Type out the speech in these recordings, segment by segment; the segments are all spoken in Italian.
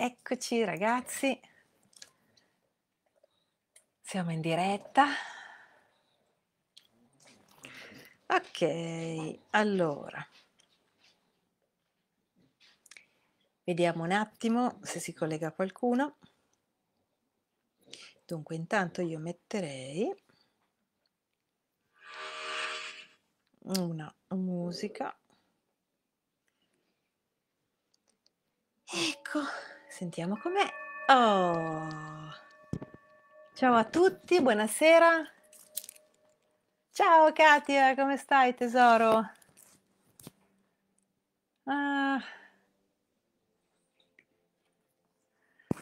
Eccoci ragazzi, siamo in diretta. Ok, allora, vediamo un attimo se si collega qualcuno. Dunque, intanto io metterei una musica. Ecco. Sentiamo com'è. Oh. Ciao a tutti, buonasera. Ciao Katia, come stai tesoro? Ah.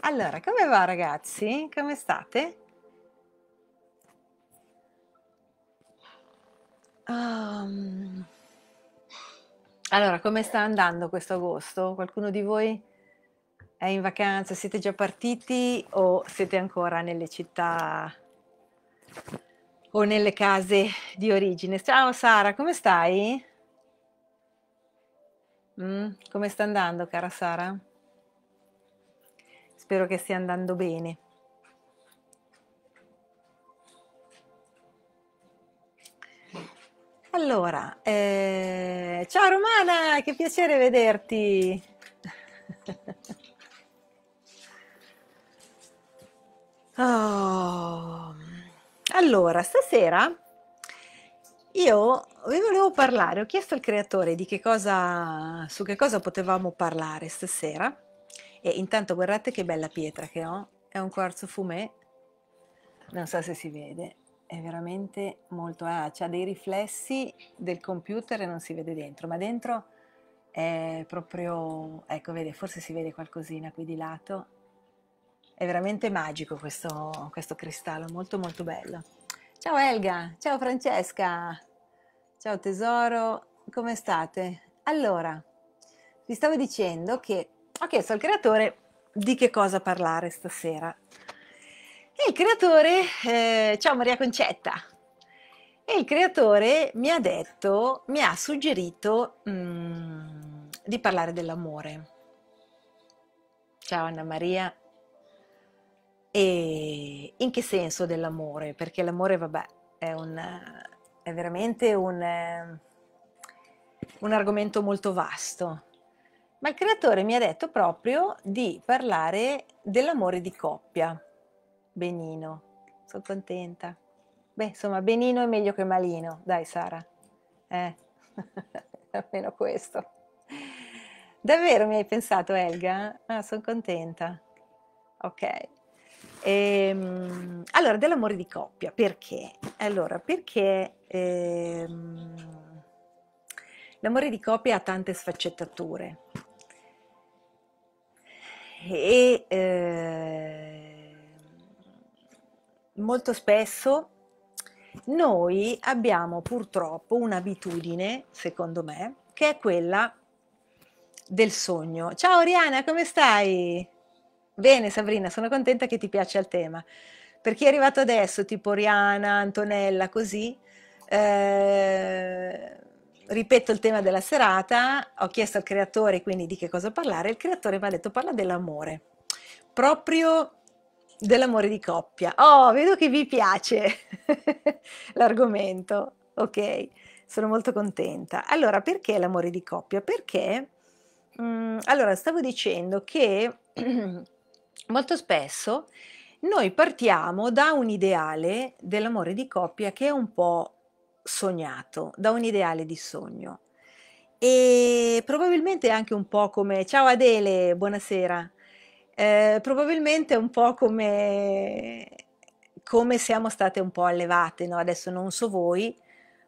Allora, come va ragazzi? Come state? Um. Allora, come sta andando questo agosto? Qualcuno di voi? è in vacanza, siete già partiti o siete ancora nelle città o nelle case di origine? Ciao Sara, come stai? Mm, come sta andando, cara Sara? Spero che stia andando bene. Allora, eh, ciao Romana, che piacere vederti. Oh. Allora, stasera io vi volevo parlare, ho chiesto al creatore di che cosa, su che cosa potevamo parlare stasera e intanto guardate che bella pietra che ho, è un quarzo fumé, non so se si vede, è veramente molto, ah, ha dei riflessi del computer e non si vede dentro, ma dentro è proprio, ecco vede, forse si vede qualcosina qui di lato, è veramente magico questo, questo cristallo, molto molto bello. Ciao Elga, ciao Francesca, ciao tesoro, come state? Allora, vi stavo dicendo che ho chiesto al creatore di che cosa parlare stasera. E il creatore, eh, ciao Maria Concetta, e il creatore mi ha detto, mi ha suggerito mh, mm, di parlare dell'amore. Ciao Anna Maria, e in che senso dell'amore? Perché l'amore, vabbè, è, un, è veramente un, un argomento molto vasto. Ma il creatore mi ha detto proprio di parlare dell'amore di coppia. Benino, sono contenta. Beh, insomma, benino è meglio che malino, dai Sara. Eh, almeno questo. Davvero mi hai pensato, Elga? Ah, sono contenta. Ok. Ehm, allora, dell'amore di coppia, perché? Allora, perché ehm, l'amore di coppia ha tante sfaccettature e eh, molto spesso noi abbiamo purtroppo un'abitudine, secondo me, che è quella del sogno. Ciao Oriana, come stai? Bene Sabrina, sono contenta che ti piaccia il tema. Per chi è arrivato adesso, tipo Riana, Antonella, così, eh, ripeto il tema della serata, ho chiesto al creatore quindi di che cosa parlare, il creatore mi ha detto parla dell'amore, proprio dell'amore di coppia. Oh, vedo che vi piace l'argomento, ok, sono molto contenta. Allora, perché l'amore di coppia? Perché, mh, mm, allora, stavo dicendo che Molto spesso noi partiamo da un ideale dell'amore di coppia che è un po' sognato, da un ideale di sogno. E probabilmente anche un po' come ciao Adele, buonasera. Eh, probabilmente un po' come, come siamo state un po' allevate, no? adesso non so voi,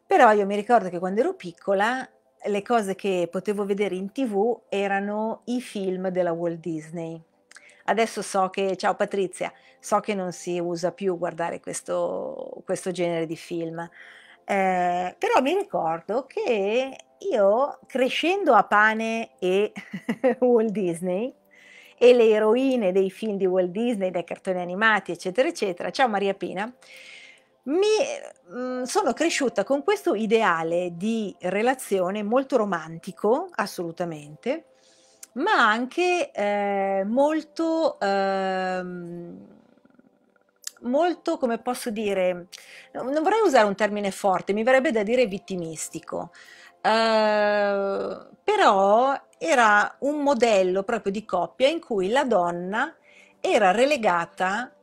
però io mi ricordo che quando ero piccola le cose che potevo vedere in tv erano i film della Walt Disney Adesso so che, ciao Patrizia, so che non si usa più guardare questo, questo genere di film, eh, però mi ricordo che io crescendo a Pane e Walt Disney, e le eroine dei film di Walt Disney, dai cartoni animati, eccetera, eccetera. Ciao Maria Pina. Mi mh, mm, sono cresciuta con questo ideale di relazione molto romantico, assolutamente, ma anche eh, molto, ehm, molto, come posso dire, non vorrei usare un termine forte, mi verrebbe da dire vittimistico, eh, però era un modello proprio di coppia in cui la donna era relegata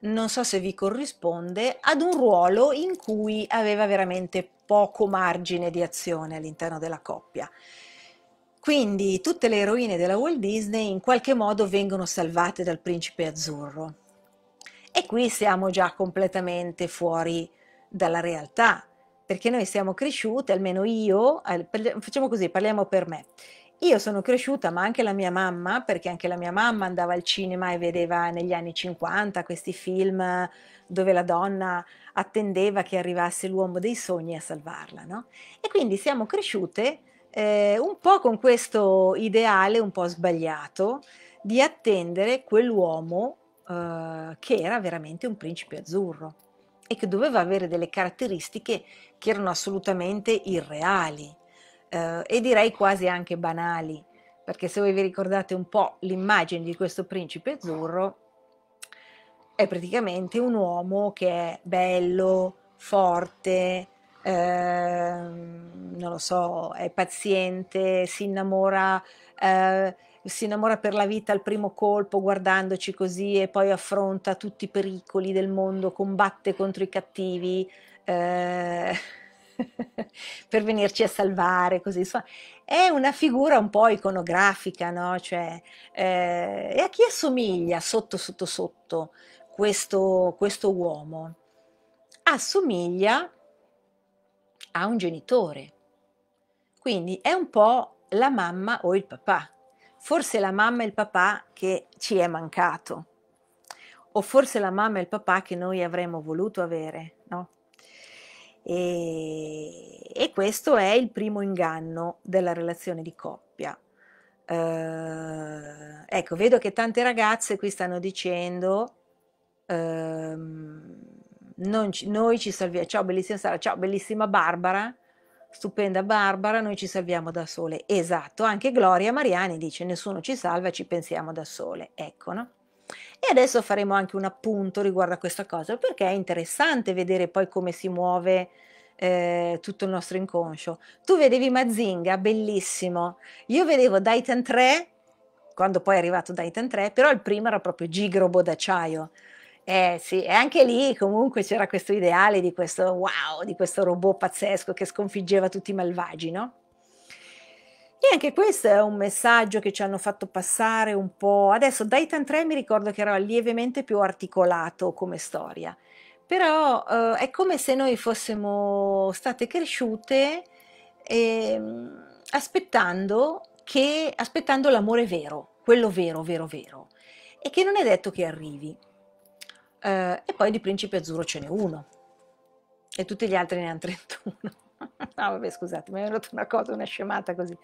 non so se vi corrisponde, ad un ruolo in cui aveva veramente poco margine di azione all'interno della coppia. Quindi tutte le eroine della Walt Disney in qualche modo vengono salvate dal principe azzurro. E qui siamo già completamente fuori dalla realtà, perché noi siamo cresciute, almeno io, facciamo così, parliamo per me. Io sono cresciuta, ma anche la mia mamma, perché anche la mia mamma andava al cinema e vedeva negli anni 50 questi film dove la donna attendeva che arrivasse l'uomo dei sogni a salvarla, no? E quindi siamo cresciute eh, un po' con questo ideale un po' sbagliato di attendere quell'uomo eh, che era veramente un principe azzurro e che doveva avere delle caratteristiche che erano assolutamente irreali eh, e direi quasi anche banali, perché se voi vi ricordate un po' l'immagine di questo principe azzurro, è praticamente un uomo che è bello, forte, ehm, non lo so, è paziente, si innamora, eh, si innamora per la vita al primo colpo guardandoci così e poi affronta tutti i pericoli del mondo, combatte contro i cattivi. Eh, per venirci a salvare, così insomma, è una figura un po' iconografica, no? Cioè, eh, e a chi assomiglia sotto sotto sotto questo, questo uomo? Assomiglia ha un genitore. Quindi è un po' la mamma o il papà. Forse la mamma e il papà che ci è mancato. O forse la mamma e il papà che noi avremmo voluto avere, no? E, e questo è il primo inganno della relazione di coppia. Eh, ecco, vedo che tante ragazze qui stanno dicendo ehm, ci, noi ci salviamo, ciao bellissima Sara, ciao bellissima Barbara, stupenda Barbara, noi ci salviamo da sole. Esatto, anche Gloria Mariani dice nessuno ci salva, ci pensiamo da sole. Ecco, no? E adesso faremo anche un appunto riguardo a questa cosa, perché è interessante vedere poi come si muove eh, tutto il nostro inconscio. Tu vedevi Mazinga, bellissimo. Io vedevo Dayton 3, quando poi è arrivato Dayton 3, però il primo era proprio Gigrobo d'acciaio. Eh sì, e anche lì comunque c'era questo ideale di questo wow, di questo robot pazzesco che sconfiggeva tutti i malvagi, no? E anche questo è un messaggio che ci hanno fatto passare un po'. Adesso Daitan 3 mi ricordo che era lievemente più articolato come storia, però eh, è come se noi fossimo state cresciute eh, aspettando, che, aspettando l'amore vero, quello vero, vero, vero, e che non è detto che arrivi eh, e poi di principe azzurro ce n'è uno e tutti gli altri ne hanno 31. no, vabbè, scusate, mi è venuta una cosa, una scemata così.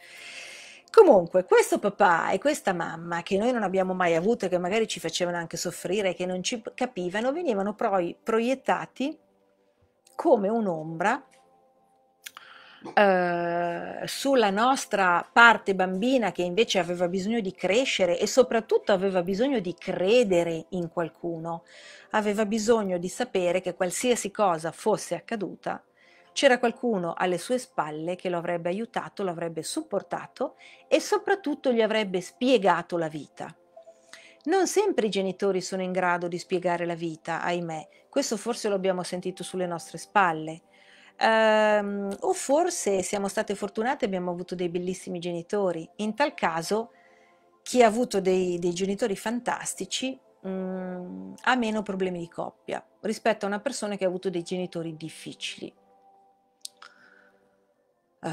Comunque, questo papà e questa mamma, che noi non abbiamo mai avuto, che magari ci facevano anche soffrire, che non ci capivano, venivano poi proiettati come un'ombra eh, sulla nostra parte bambina che invece aveva bisogno di crescere e soprattutto aveva bisogno di credere in qualcuno, aveva bisogno di sapere che qualsiasi cosa fosse accaduta, c'era qualcuno alle sue spalle che lo avrebbe aiutato, lo avrebbe supportato e soprattutto gli avrebbe spiegato la vita. Non sempre i genitori sono in grado di spiegare la vita, ahimè, questo forse lo abbiamo sentito sulle nostre spalle. Ehm, o forse siamo state fortunate e abbiamo avuto dei bellissimi genitori. In tal caso, chi ha avuto dei, dei genitori fantastici mh, mm, ha meno problemi di coppia rispetto a una persona che ha avuto dei genitori difficili. Uh.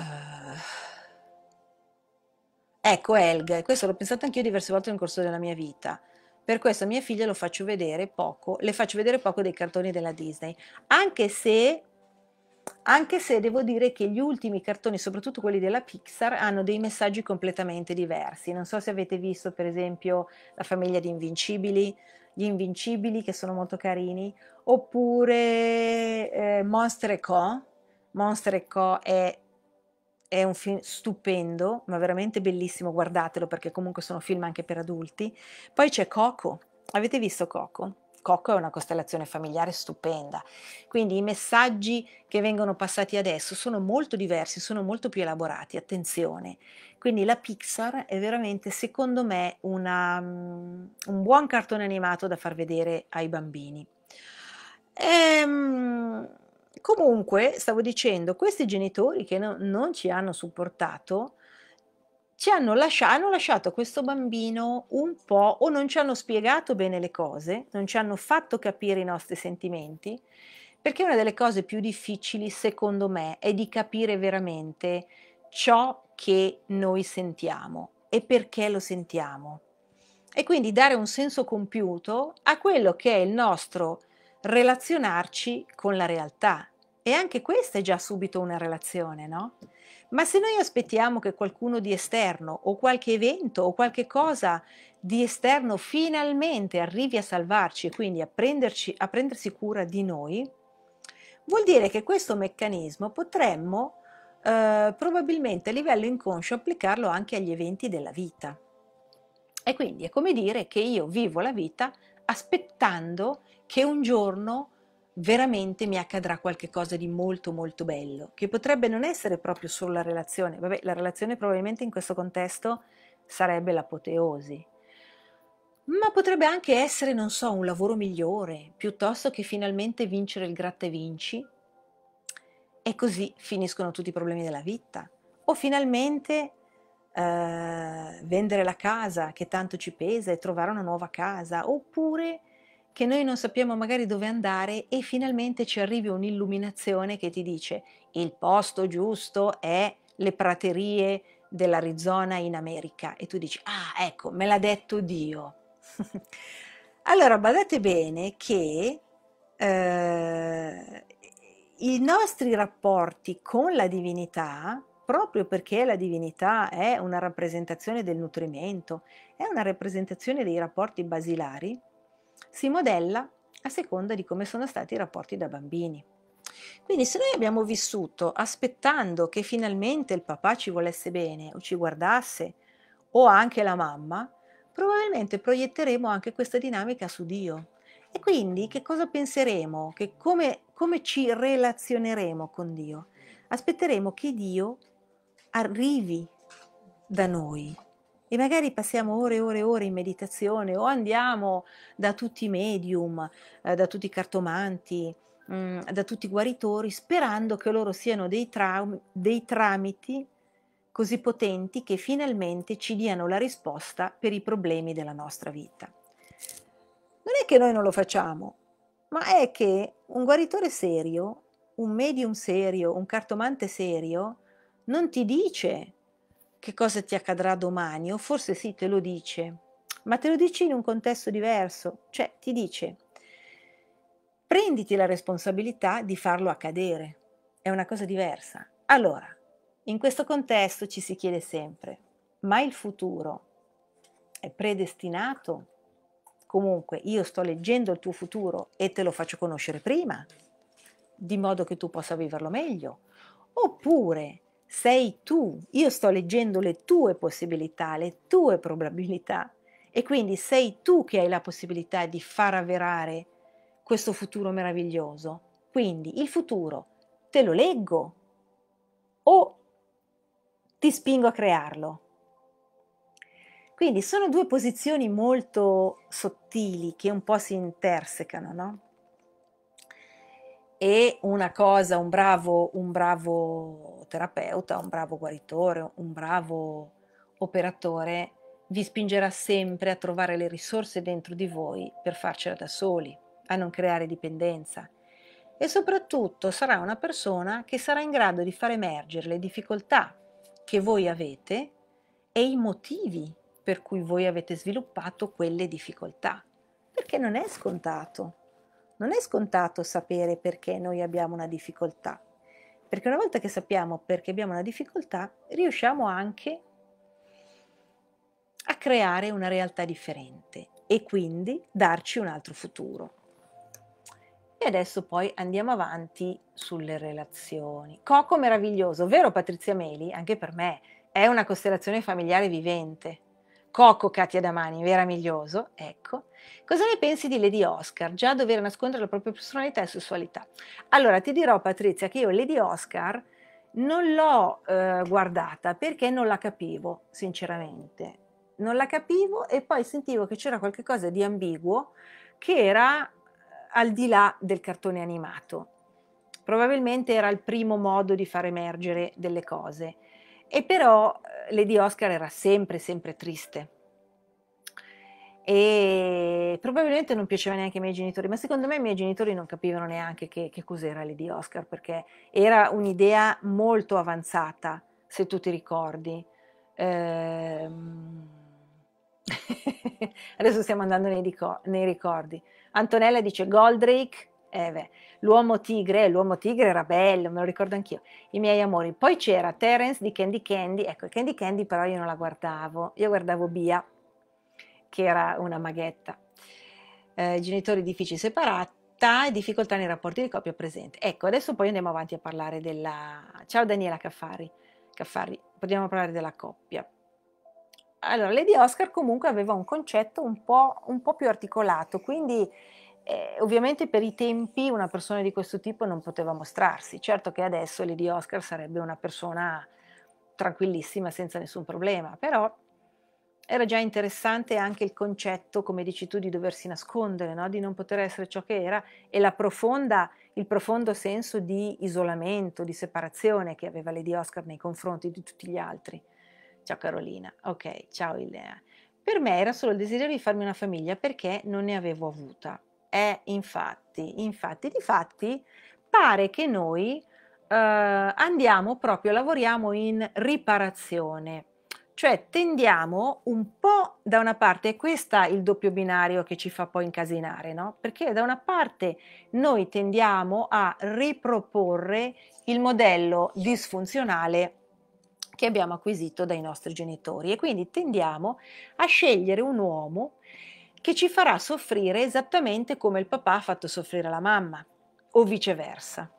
Ecco Elga, questo l'ho pensato anch'io diverse volte nel corso della mia vita. Per questo a mia figlia lo faccio vedere poco, le faccio vedere poco dei cartoni della Disney, anche se anche se devo dire che gli ultimi cartoni, soprattutto quelli della Pixar, hanno dei messaggi completamente diversi. Non so se avete visto, per esempio, la famiglia di Invincibili, gli Invincibili che sono molto carini, oppure eh, Monster Co. Monster Co è, è un film stupendo, ma veramente bellissimo, guardatelo perché comunque sono film anche per adulti. Poi c'è Coco. Avete visto Coco? Cocco è una costellazione familiare stupenda, quindi i messaggi che vengono passati adesso sono molto diversi, sono molto più elaborati, attenzione. Quindi la Pixar è veramente, secondo me, una, mm, un buon cartone animato da far vedere ai bambini. Ehm, comunque, stavo dicendo, questi genitori che no, non ci hanno supportato, ci hanno lasciato, hanno lasciato questo bambino un po' o non ci hanno spiegato bene le cose, non ci hanno fatto capire i nostri sentimenti, perché una delle cose più difficili, secondo me, è di capire veramente ciò che noi sentiamo e perché lo sentiamo. E quindi dare un senso compiuto a quello che è il nostro relazionarci con la realtà. E anche questa è già subito una relazione, no? Ma se noi aspettiamo che qualcuno di esterno o qualche evento o qualche cosa di esterno finalmente arrivi a salvarci e quindi a, prenderci, a prendersi cura di noi, vuol dire che questo meccanismo potremmo eh, probabilmente a livello inconscio applicarlo anche agli eventi della vita. E quindi è come dire che io vivo la vita aspettando che un giorno veramente mi accadrà qualcosa di molto molto bello, che potrebbe non essere proprio solo la relazione, vabbè la relazione probabilmente in questo contesto sarebbe l'apoteosi, ma potrebbe anche essere, non so, un lavoro migliore, piuttosto che finalmente vincere il gratta e vinci e così finiscono tutti i problemi della vita, o finalmente eh, vendere la casa che tanto ci pesa e trovare una nuova casa, oppure che noi non sappiamo magari dove andare e finalmente ci arrivi un'illuminazione che ti dice il posto giusto è le praterie dell'Arizona in America e tu dici ah ecco me l'ha detto Dio. allora badate bene che eh, i nostri rapporti con la divinità proprio perché la divinità è una rappresentazione del nutrimento, è una rappresentazione dei rapporti basilari, si modella a seconda di come sono stati i rapporti da bambini. Quindi se noi abbiamo vissuto aspettando che finalmente il papà ci volesse bene o ci guardasse o anche la mamma, probabilmente proietteremo anche questa dinamica su Dio. E quindi che cosa penseremo? Che come, come ci relazioneremo con Dio? Aspetteremo che Dio arrivi da noi, e magari passiamo ore e ore e ore in meditazione o andiamo da tutti i medium, eh, da tutti i cartomanti, mh, mm, da tutti i guaritori, sperando che loro siano dei, traum, dei tramiti così potenti che finalmente ci diano la risposta per i problemi della nostra vita. Non è che noi non lo facciamo, ma è che un guaritore serio, un medium serio, un cartomante serio, non ti dice che cosa ti accadrà domani, o forse sì, te lo dice, ma te lo dice in un contesto diverso, cioè ti dice, prenditi la responsabilità di farlo accadere, è una cosa diversa. Allora, in questo contesto ci si chiede sempre, ma il futuro è predestinato? Comunque, io sto leggendo il tuo futuro e te lo faccio conoscere prima, di modo che tu possa viverlo meglio. Oppure sei tu, io sto leggendo le tue possibilità, le tue probabilità e quindi sei tu che hai la possibilità di far avverare questo futuro meraviglioso. Quindi il futuro te lo leggo o ti spingo a crearlo. Quindi sono due posizioni molto sottili che un po' si intersecano, no? e una cosa, un bravo, un bravo terapeuta, un bravo guaritore, un bravo operatore vi spingerà sempre a trovare le risorse dentro di voi per farcela da soli, a non creare dipendenza e soprattutto sarà una persona che sarà in grado di far emergere le difficoltà che voi avete e i motivi per cui voi avete sviluppato quelle difficoltà, perché non è scontato non è scontato sapere perché noi abbiamo una difficoltà, perché una volta che sappiamo perché abbiamo una difficoltà, riusciamo anche a creare una realtà differente e quindi darci un altro futuro. E adesso poi andiamo avanti sulle relazioni. Coco meraviglioso, vero Patrizia Meli? Anche per me è una costellazione familiare vivente. Coco Katia Damani, meraviglioso, ecco. Cosa ne pensi di Lady Oscar, già dover nascondere la propria personalità e sessualità? Allora, ti dirò Patrizia che io Lady Oscar non l'ho eh, guardata perché non la capivo, sinceramente. Non la capivo e poi sentivo che c'era qualcosa di ambiguo che era eh, al di là del cartone animato. Probabilmente era il primo modo di far emergere delle cose e però eh, Lady Oscar era sempre, sempre triste. E probabilmente non piaceva neanche ai miei genitori, ma secondo me i miei genitori non capivano neanche che, che cos'era Lady Oscar, perché era un'idea molto avanzata, se tu ti ricordi. Ehm... Adesso stiamo andando nei, dico- nei ricordi. Antonella dice Goldrake, eh beh, l'uomo tigre, l'uomo tigre era bello, me lo ricordo anch'io, i miei amori. Poi c'era Terence di Candy Candy, ecco, Candy Candy però io non la guardavo, io guardavo Bia, che era una maghetta. Eh, genitori difficili separata e difficoltà nei rapporti di coppia presente. Ecco, adesso poi andiamo avanti a parlare della... Ciao Daniela Caffari, Caffari potremmo parlare della coppia. Allora, Lady Oscar comunque aveva un concetto un po', un po più articolato, quindi eh, ovviamente per i tempi una persona di questo tipo non poteva mostrarsi. Certo che adesso Lady Oscar sarebbe una persona tranquillissima senza nessun problema, però era già interessante anche il concetto, come dici tu, di doversi nascondere, no? di non poter essere ciò che era e profonda, il profondo senso di isolamento, di separazione che aveva Lady Oscar nei confronti di tutti gli altri. Ciao Carolina, ok, ciao Ilea. Per me era solo il desiderio di farmi una famiglia perché non ne avevo avuta è eh, infatti, infatti, difatti pare che noi eh, andiamo proprio, lavoriamo in riparazione, cioè tendiamo un po' da una parte, e questo è il doppio binario che ci fa poi incasinare, no? Perché da una parte noi tendiamo a riproporre il modello disfunzionale che abbiamo acquisito dai nostri genitori e quindi tendiamo a scegliere un uomo che ci farà soffrire esattamente come il papà ha fatto soffrire la mamma o viceversa.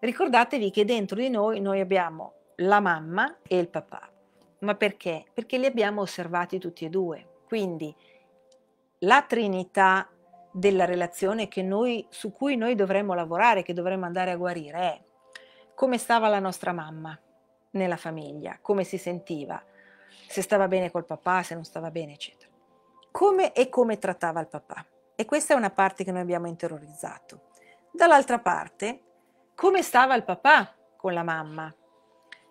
Ricordatevi che dentro di noi noi abbiamo la mamma e il papà. Ma perché? Perché li abbiamo osservati tutti e due. Quindi la trinità della relazione noi, su cui noi dovremmo lavorare, che dovremmo andare a guarire, è come stava la nostra mamma nella famiglia, come si sentiva, se stava bene col papà, se non stava bene, eccetera come e come trattava il papà. E questa è una parte che noi abbiamo interiorizzato. Dall'altra parte, come stava il papà con la mamma,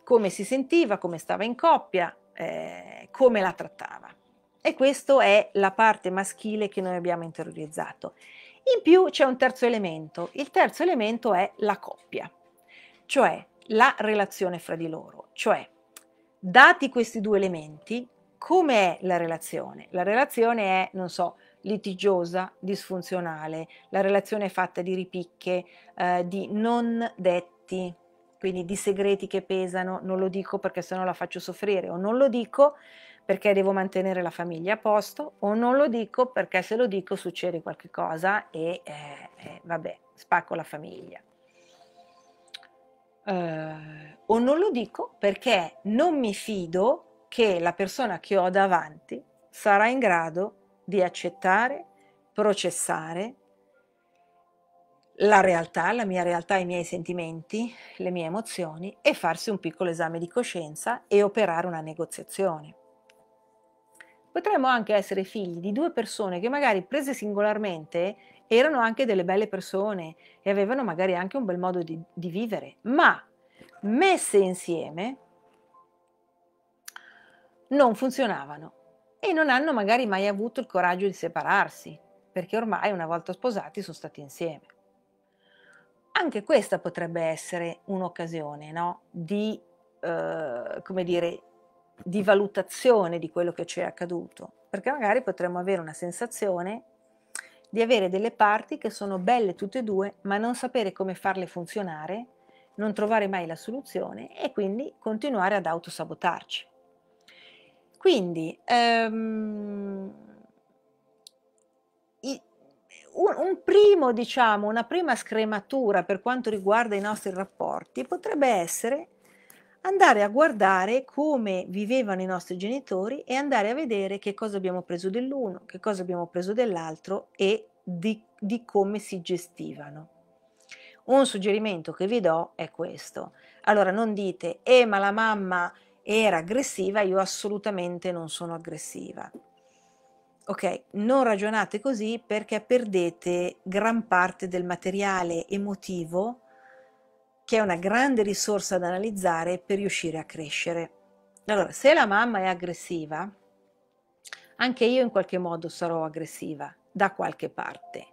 come si sentiva, come stava in coppia, eh, come la trattava. E questa è la parte maschile che noi abbiamo interiorizzato. In più c'è un terzo elemento. Il terzo elemento è la coppia, cioè la relazione fra di loro. Cioè, dati questi due elementi, Com'è la relazione? La relazione è, non so, litigiosa, disfunzionale, la relazione è fatta di ripicche, eh, di non detti, quindi di segreti che pesano, non lo dico perché sennò la faccio soffrire o non lo dico perché devo mantenere la famiglia a posto o non lo dico perché se lo dico succede qualche cosa e eh, eh, vabbè, spacco la famiglia. Eh, o non lo dico perché non mi fido che la persona che ho davanti sarà in grado di accettare, processare la realtà, la mia realtà, i miei sentimenti, le mie emozioni e farsi un piccolo esame di coscienza e operare una negoziazione. Potremmo anche essere figli di due persone che magari prese singolarmente erano anche delle belle persone e avevano magari anche un bel modo di, di vivere, ma messe insieme non funzionavano e non hanno magari mai avuto il coraggio di separarsi, perché ormai una volta sposati sono stati insieme. Anche questa potrebbe essere un'occasione no? di, eh, come dire, di valutazione di quello che ci è accaduto, perché magari potremmo avere una sensazione di avere delle parti che sono belle tutte e due, ma non sapere come farle funzionare, non trovare mai la soluzione e quindi continuare ad autosabotarci. Quindi ehm, un, un primo, diciamo, una prima scrematura per quanto riguarda i nostri rapporti potrebbe essere andare a guardare come vivevano i nostri genitori e andare a vedere che cosa abbiamo preso dell'uno, che cosa abbiamo preso dell'altro e di, di, come si gestivano. Un suggerimento che vi do è questo. Allora non dite, eh ma la mamma era aggressiva, io assolutamente non sono aggressiva. Ok, non ragionate così perché perdete gran parte del materiale emotivo che è una grande risorsa da analizzare per riuscire a crescere. Allora, se la mamma è aggressiva, anche io in qualche modo sarò aggressiva da qualche parte.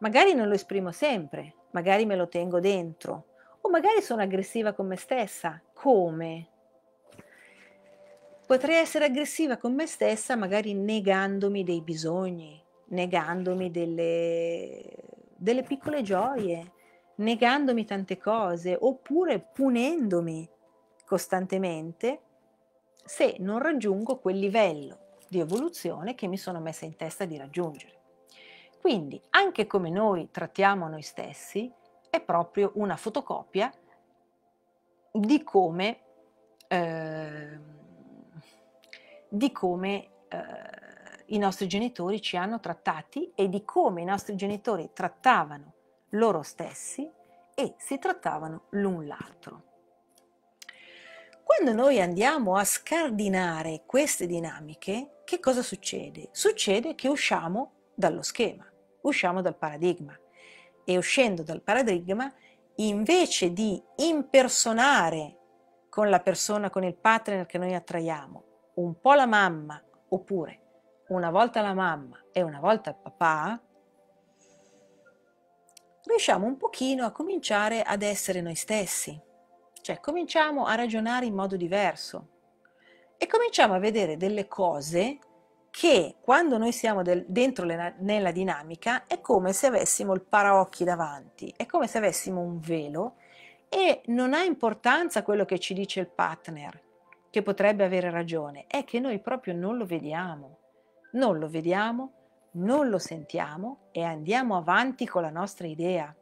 Magari non lo esprimo sempre, magari me lo tengo dentro o magari sono aggressiva con me stessa. Come? Potrei essere aggressiva con me stessa, magari negandomi dei bisogni, negandomi delle, delle piccole gioie, negandomi tante cose, oppure punendomi costantemente se non raggiungo quel livello di evoluzione che mi sono messa in testa di raggiungere. Quindi anche come noi trattiamo noi stessi è proprio una fotocopia di come eh, di come eh, i nostri genitori ci hanno trattati e di come i nostri genitori trattavano loro stessi e si trattavano l'un l'altro. Quando noi andiamo a scardinare queste dinamiche, che cosa succede? Succede che usciamo dallo schema, usciamo dal paradigma e uscendo dal paradigma, invece di impersonare con la persona, con il partner che noi attraiamo, un po' la mamma oppure una volta la mamma e una volta il papà, riusciamo un pochino a cominciare ad essere noi stessi, cioè cominciamo a ragionare in modo diverso e cominciamo a vedere delle cose che quando noi siamo del, dentro le, nella dinamica è come se avessimo il paraocchi davanti, è come se avessimo un velo e non ha importanza quello che ci dice il partner, che potrebbe avere ragione, è che noi proprio non lo vediamo, non lo vediamo, non lo sentiamo e andiamo avanti con la nostra idea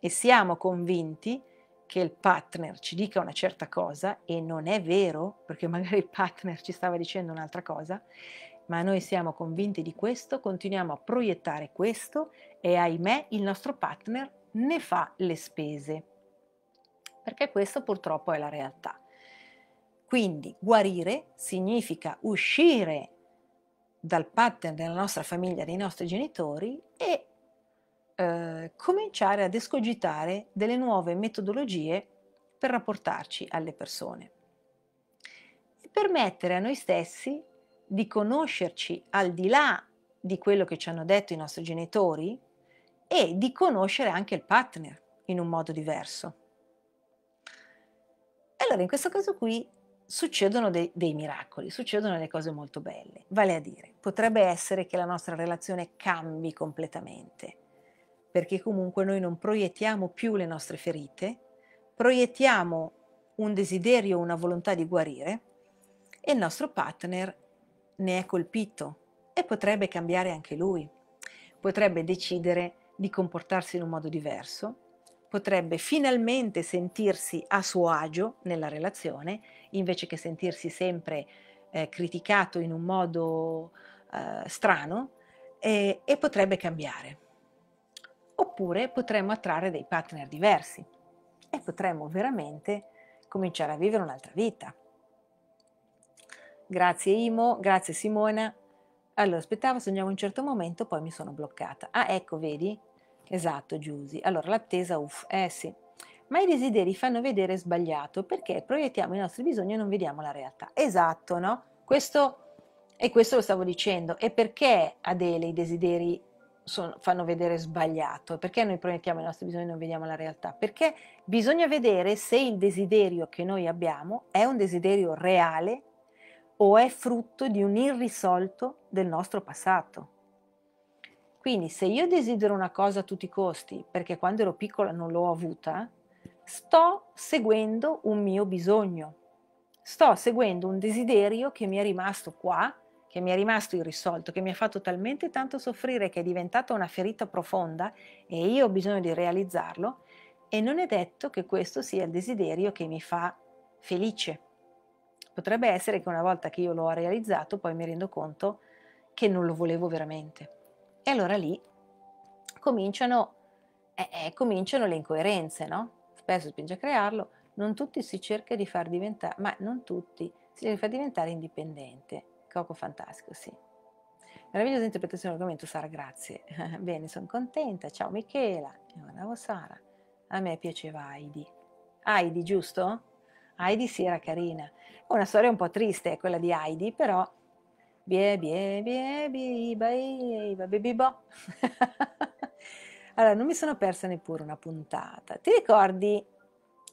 e siamo convinti che il partner ci dica una certa cosa e non è vero, perché magari il partner ci stava dicendo un'altra cosa, ma noi siamo convinti di questo, continuiamo a proiettare questo e ahimè il nostro partner ne fa le spese. Perché questa purtroppo è la realtà. Quindi guarire significa uscire dal pattern della nostra famiglia, dei nostri genitori e eh, cominciare ad escogitare delle nuove metodologie per rapportarci alle persone e permettere a noi stessi di conoscerci al di là di quello che ci hanno detto i nostri genitori e di conoscere anche il partner in un modo diverso. Allora, in questo caso qui succedono dei, dei miracoli, succedono delle cose molto belle. Vale a dire, potrebbe essere che la nostra relazione cambi completamente, perché comunque noi non proiettiamo più le nostre ferite, proiettiamo un desiderio, una volontà di guarire e il nostro partner ne è colpito e potrebbe cambiare anche lui, potrebbe decidere di comportarsi in un modo diverso, potrebbe finalmente sentirsi a suo agio nella relazione invece che sentirsi sempre eh, criticato in un modo eh, strano e, e potrebbe cambiare. Oppure potremmo attrarre dei partner diversi e potremmo veramente cominciare a vivere un'altra vita. Grazie Imo, grazie Simona. Allora, aspettavo, sognavo un certo momento, poi mi sono bloccata. Ah, ecco, vedi? Esatto, Giusy. Allora, l'attesa, uff, eh sì, ma i desideri fanno vedere sbagliato perché proiettiamo i nostri bisogni e non vediamo la realtà. Esatto, no? Questo, e questo lo stavo dicendo. E perché, Adele, i desideri sono, fanno vedere sbagliato? Perché noi proiettiamo i nostri bisogni e non vediamo la realtà? Perché bisogna vedere se il desiderio che noi abbiamo è un desiderio reale o è frutto di un irrisolto del nostro passato. Quindi se io desidero una cosa a tutti i costi, perché quando ero piccola non l'ho avuta, sto seguendo un mio bisogno, sto seguendo un desiderio che mi è rimasto qua, che mi è rimasto irrisolto, che mi ha fatto talmente tanto soffrire che è diventata una ferita profonda e io ho bisogno di realizzarlo e non è detto che questo sia il desiderio che mi fa felice. Potrebbe essere che una volta che io lo ho realizzato poi mi rendo conto che non lo volevo veramente. E allora lì cominciano, eh, eh, cominciano le incoerenze, no? spesso spinge a crearlo, non tutti si cerca di far diventare, ma non tutti, si li fa diventare indipendente. Coco fantastico, sì. Meravigliosa interpretazione dell'argomento, Sara, grazie. Bene, sono contenta. Ciao Michela. Bravo Sara. A me piaceva Heidi. Heidi, giusto? Heidi sì, era carina. Una storia un po' triste è eh, quella di Heidi, però... Bie, bie, bie, bie, bie, bie, bie, bie, bie, bie, bie, bie, bie, bie, bie, bie, bie, allora, non mi sono persa neppure una puntata. Ti ricordi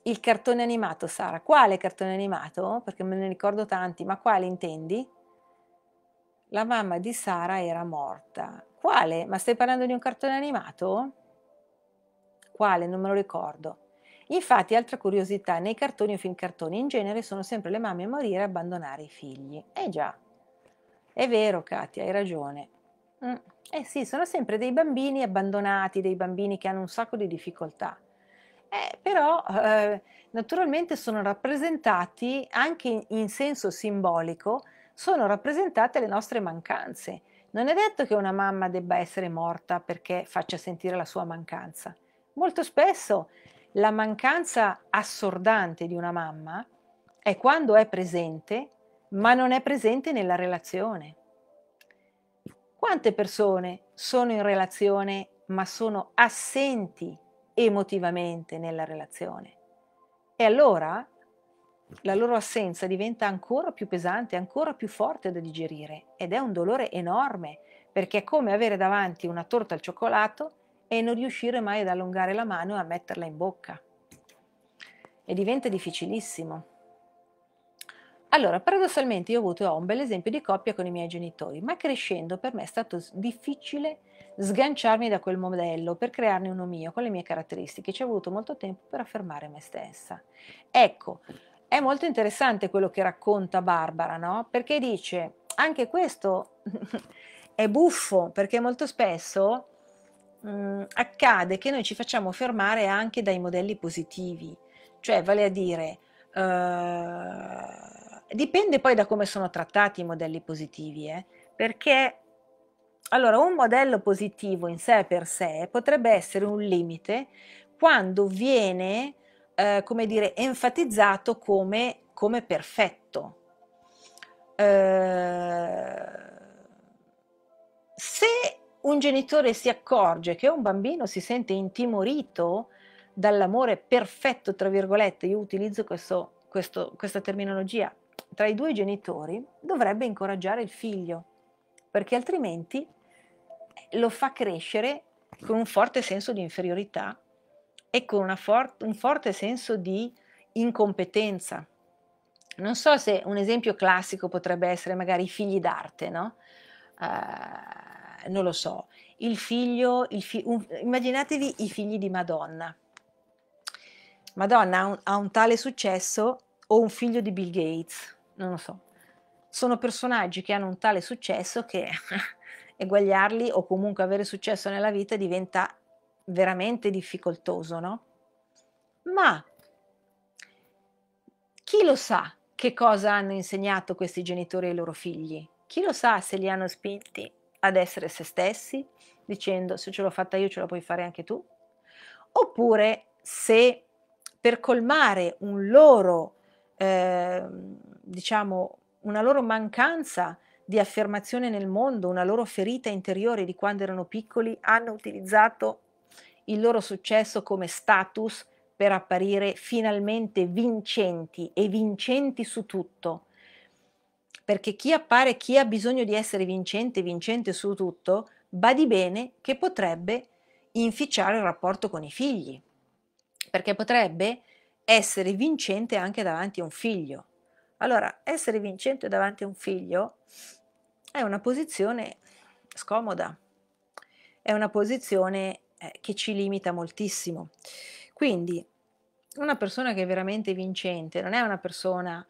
il cartone animato, Sara? Quale cartone animato? Perché me ne ricordo tanti, ma quale intendi? La mamma di Sara era morta. Quale? Ma stai parlando di un cartone animato? Quale? Non me lo ricordo. Infatti, altra curiosità, nei cartoni o film cartoni in genere sono sempre le mamme a morire e abbandonare i figli. Eh già, è vero Katia, hai ragione. Mm. Eh sì, sono sempre dei bambini abbandonati, dei bambini che hanno un sacco di difficoltà. Eh, però eh, naturalmente sono rappresentati anche in, in senso simbolico, sono rappresentate le nostre mancanze. Non è detto che una mamma debba essere morta perché faccia sentire la sua mancanza. Molto spesso la mancanza assordante di una mamma è quando è presente, ma non è presente nella relazione. Quante persone sono in relazione ma sono assenti emotivamente nella relazione? E allora la loro assenza diventa ancora più pesante, ancora più forte da digerire ed è un dolore enorme perché è come avere davanti una torta al cioccolato e non riuscire mai ad allungare la mano e a metterla in bocca. E diventa difficilissimo. Allora, paradossalmente io ho avuto un bel esempio di coppia con i miei genitori, ma crescendo per me è stato difficile sganciarmi da quel modello per crearne uno mio con le mie caratteristiche. Ci è voluto molto tempo per affermare me stessa. Ecco, è molto interessante quello che racconta Barbara, no? Perché dice, anche questo è buffo, perché molto spesso mh, mm, accade che noi ci facciamo fermare anche dai modelli positivi, cioè vale a dire... Uh, Dipende poi da come sono trattati i modelli positivi, eh? perché allora, un modello positivo in sé per sé potrebbe essere un limite quando viene, eh, come dire, enfatizzato come, come perfetto. Eh, se un genitore si accorge che un bambino si sente intimorito dall'amore perfetto, tra virgolette, io utilizzo questo, questo, questa terminologia, tra i due genitori dovrebbe incoraggiare il figlio, perché altrimenti eh, lo fa crescere con un forte senso di inferiorità e con for- un forte senso di incompetenza. Non so se un esempio classico potrebbe essere magari i figli d'arte, no? Uh, non lo so. Il figlio, il fi- un, immaginatevi i figli di Madonna. Madonna ha un, ha un tale successo o un figlio di Bill Gates non lo so. Sono personaggi che hanno un tale successo che eguagliarli o comunque avere successo nella vita diventa veramente difficoltoso, no? Ma chi lo sa che cosa hanno insegnato questi genitori ai loro figli? Chi lo sa se li hanno spinti ad essere se stessi, dicendo se ce l'ho fatta io ce la puoi fare anche tu? Oppure se per colmare un loro eh, diciamo, una loro mancanza di affermazione nel mondo, una loro ferita interiore di quando erano piccoli, hanno utilizzato il loro successo come status per apparire finalmente vincenti e vincenti su tutto. Perché chi appare, chi ha bisogno di essere vincente, vincente su tutto, badi bene che potrebbe inficiare il rapporto con i figli, perché potrebbe essere vincente anche davanti a un figlio. Allora, essere vincente davanti a un figlio è una posizione scomoda, è una posizione eh, che ci limita moltissimo. Quindi, una persona che è veramente vincente non è una persona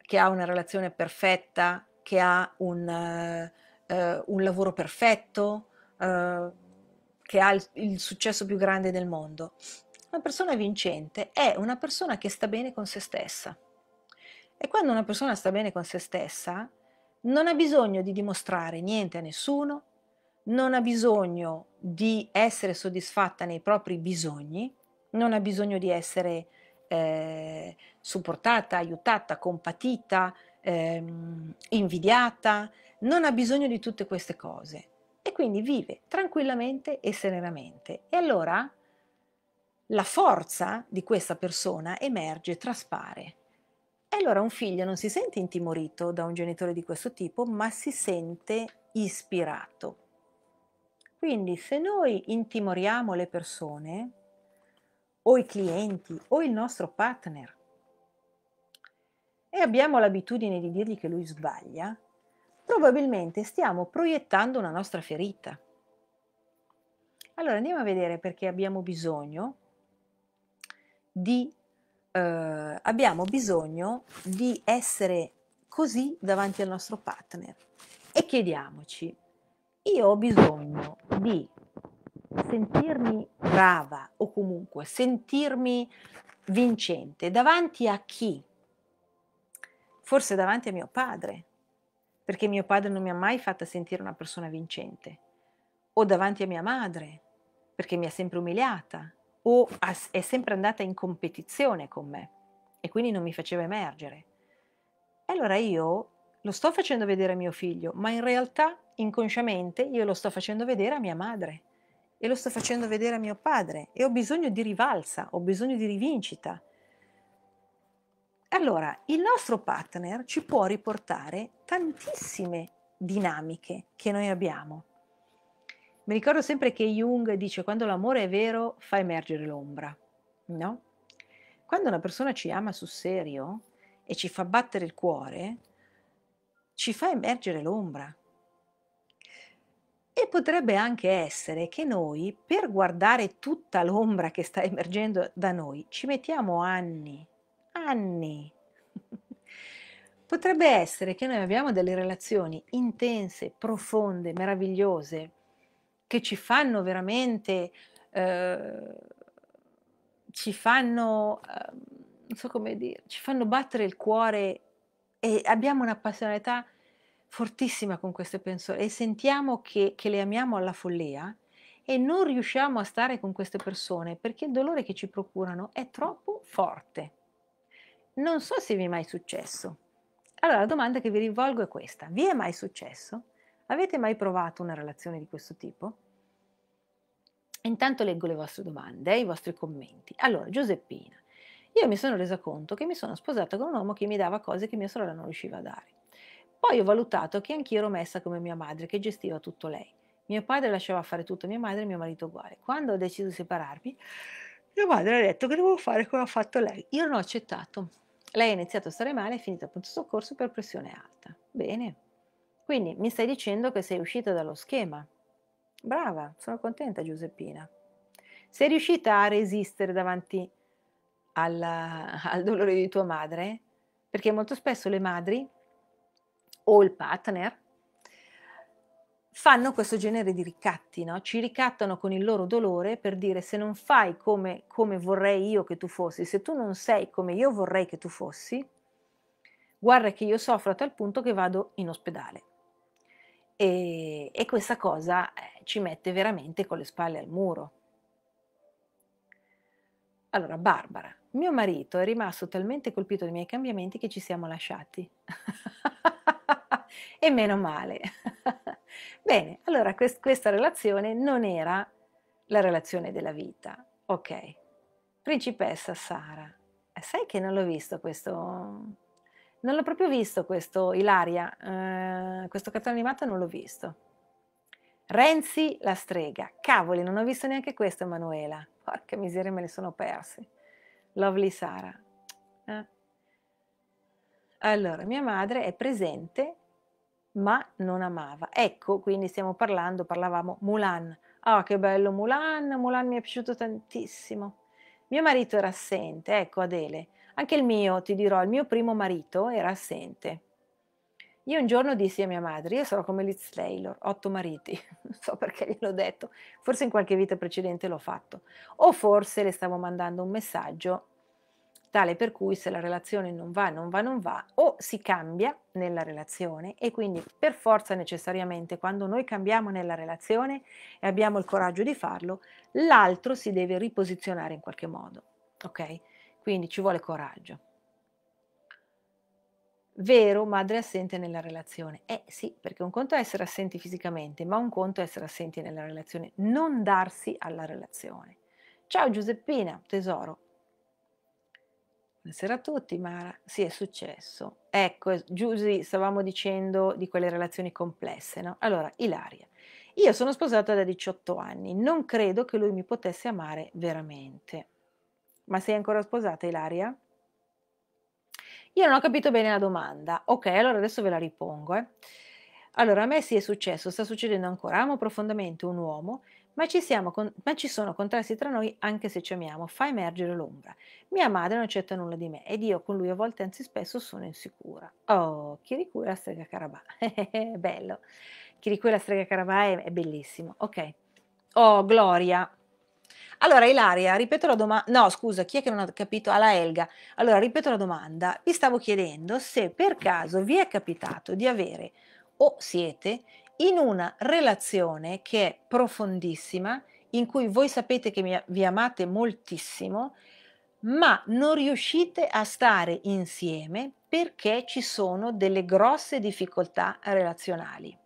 che ha una relazione perfetta, che ha un, eh, eh, un lavoro perfetto, eh, che ha il, il successo più grande del mondo. Una persona vincente è una persona che sta bene con se stessa. E quando una persona sta bene con se stessa, non ha bisogno di dimostrare niente a nessuno, non ha bisogno di essere soddisfatta nei propri bisogni, non ha bisogno di essere eh, supportata, aiutata, compatita, ehm, invidiata, non ha bisogno di tutte queste cose e quindi vive tranquillamente e serenamente. E allora la forza di questa persona emerge, traspare. E allora un figlio non si sente intimorito da un genitore di questo tipo, ma si sente ispirato. Quindi se noi intimoriamo le persone, o i clienti, o il nostro partner, e abbiamo l'abitudine di dirgli che lui sbaglia, probabilmente stiamo proiettando una nostra ferita. Allora andiamo a vedere perché abbiamo bisogno di eh, abbiamo bisogno di essere così davanti al nostro partner e chiediamoci, io ho bisogno di sentirmi brava o comunque sentirmi vincente davanti a chi? Forse davanti a mio padre, perché mio padre non mi ha mai fatta sentire una persona vincente, o davanti a mia madre, perché mi ha sempre umiliata, o è sempre andata in competizione con me e quindi non mi faceva emergere. E allora io lo sto facendo vedere a mio figlio, ma in realtà inconsciamente io lo sto facendo vedere a mia madre e lo sto facendo vedere a mio padre e ho bisogno di rivalsa, ho bisogno di rivincita. Allora, il nostro partner ci può riportare tantissime dinamiche che noi abbiamo mi ricordo sempre che Jung dice quando l'amore è vero fa emergere l'ombra, no? Quando una persona ci ama sul serio e ci fa battere il cuore, ci fa emergere l'ombra. E potrebbe anche essere che noi, per guardare tutta l'ombra che sta emergendo da noi, ci mettiamo anni, anni. potrebbe essere che noi abbiamo delle relazioni intense, profonde, meravigliose, che ci fanno veramente, eh, ci fanno, eh, non so come dire, ci fanno battere il cuore e abbiamo una passionalità fortissima con queste persone e sentiamo che, che le amiamo alla follia e non riusciamo a stare con queste persone perché il dolore che ci procurano è troppo forte. Non so se vi è mai successo. Allora la domanda che vi rivolgo è questa. Vi è mai successo Avete mai provato una relazione di questo tipo? Intanto leggo le vostre domande, e i vostri commenti. Allora, Giuseppina, io mi sono resa conto che mi sono sposata con un uomo che mi dava cose che mia sorella non riusciva a dare. Poi ho valutato che anch'io ero messa come mia madre, che gestiva tutto lei. Mio padre lasciava fare tutto a mia madre e mio marito uguale. Quando ho deciso di separarmi, mia madre ha detto che dovevo fare come ha fatto lei. Io non ho accettato. Lei ha iniziato a stare male è finita al pronto soccorso per pressione alta. Bene, quindi mi stai dicendo che sei uscita dallo schema. Brava, sono contenta Giuseppina. Sei riuscita a resistere davanti alla, al dolore di tua madre? Perché molto spesso le madri o il partner fanno questo genere di ricatti, no? ci ricattano con il loro dolore per dire se non fai come, come, vorrei io che tu fossi, se tu non sei come io vorrei che tu fossi, guarda che io soffro a tal punto che vado in ospedale. E, e questa cosa eh, ci mette veramente con le spalle al muro. Allora, Barbara, mio marito è rimasto talmente colpito dai miei cambiamenti che ci siamo lasciati. e meno male. Bene, allora quest- questa relazione non era la relazione della vita. Ok. Principessa Sara, eh, sai che non l'ho visto questo non l'ho proprio visto questo Ilaria, eh, questo cartone animato non l'ho visto. Renzi la strega. Cavoli, non ho visto neanche questo Emanuela. Porca miseria, me le sono persi. Lovely Sara. Eh. Allora, mia madre è presente ma non amava. Ecco, quindi stiamo parlando, parlavamo Mulan. Ah, oh, che bello Mulan, Mulan mi è piaciuto tantissimo. Mio marito era assente, ecco Adele. Anche il mio, ti dirò, il mio primo marito era assente. Io un giorno dissi a mia madre, io sarò come Liz Taylor, otto mariti, non so perché gliel'ho detto, forse in qualche vita precedente l'ho fatto, o forse le stavo mandando un messaggio tale per cui se la relazione non va, non va, non va, o si cambia nella relazione e quindi per forza necessariamente quando noi cambiamo nella relazione e abbiamo il coraggio di farlo, l'altro si deve riposizionare in qualche modo, ok? Quindi ci vuole coraggio. Vero, madre assente nella relazione. Eh sì, perché un conto è essere assenti fisicamente, ma un conto è essere assenti nella relazione, non darsi alla relazione. Ciao Giuseppina, tesoro. Buonasera a tutti, Mara. Sì, è successo. Ecco, eh, Giusy, stavamo dicendo di quelle relazioni complesse, no? Allora, Ilaria. Io sono sposata da 18 anni, non credo che lui mi potesse amare veramente. Ma sei ancora sposata, Ilaria? Io non ho capito bene la domanda. Ok, allora adesso ve la ripongo. Eh. Allora, a me sì è successo, sta succedendo ancora. Amo profondamente un uomo, ma ci, siamo con- ma ci sono contrasti tra noi anche se ci amiamo. Fa emergere l'ombra. Mia madre non accetta nulla di me ed io con lui a volte, anzi spesso, sono insicura. Oh, Chiricù e la strega Carabà. Bello. Chiricù e la strega Carabà è, è bellissimo. Ok. Oh, Gloria. Allora, Ilaria, ripeto la domanda. No, scusa, chi è che non ha capito? Alla ah, Elga. Allora, ripeto la domanda. Vi stavo chiedendo se per caso vi è capitato di avere o siete in una relazione che è profondissima, in cui voi sapete che vi amate moltissimo, ma non riuscite a stare insieme perché ci sono delle grosse difficoltà relazionali.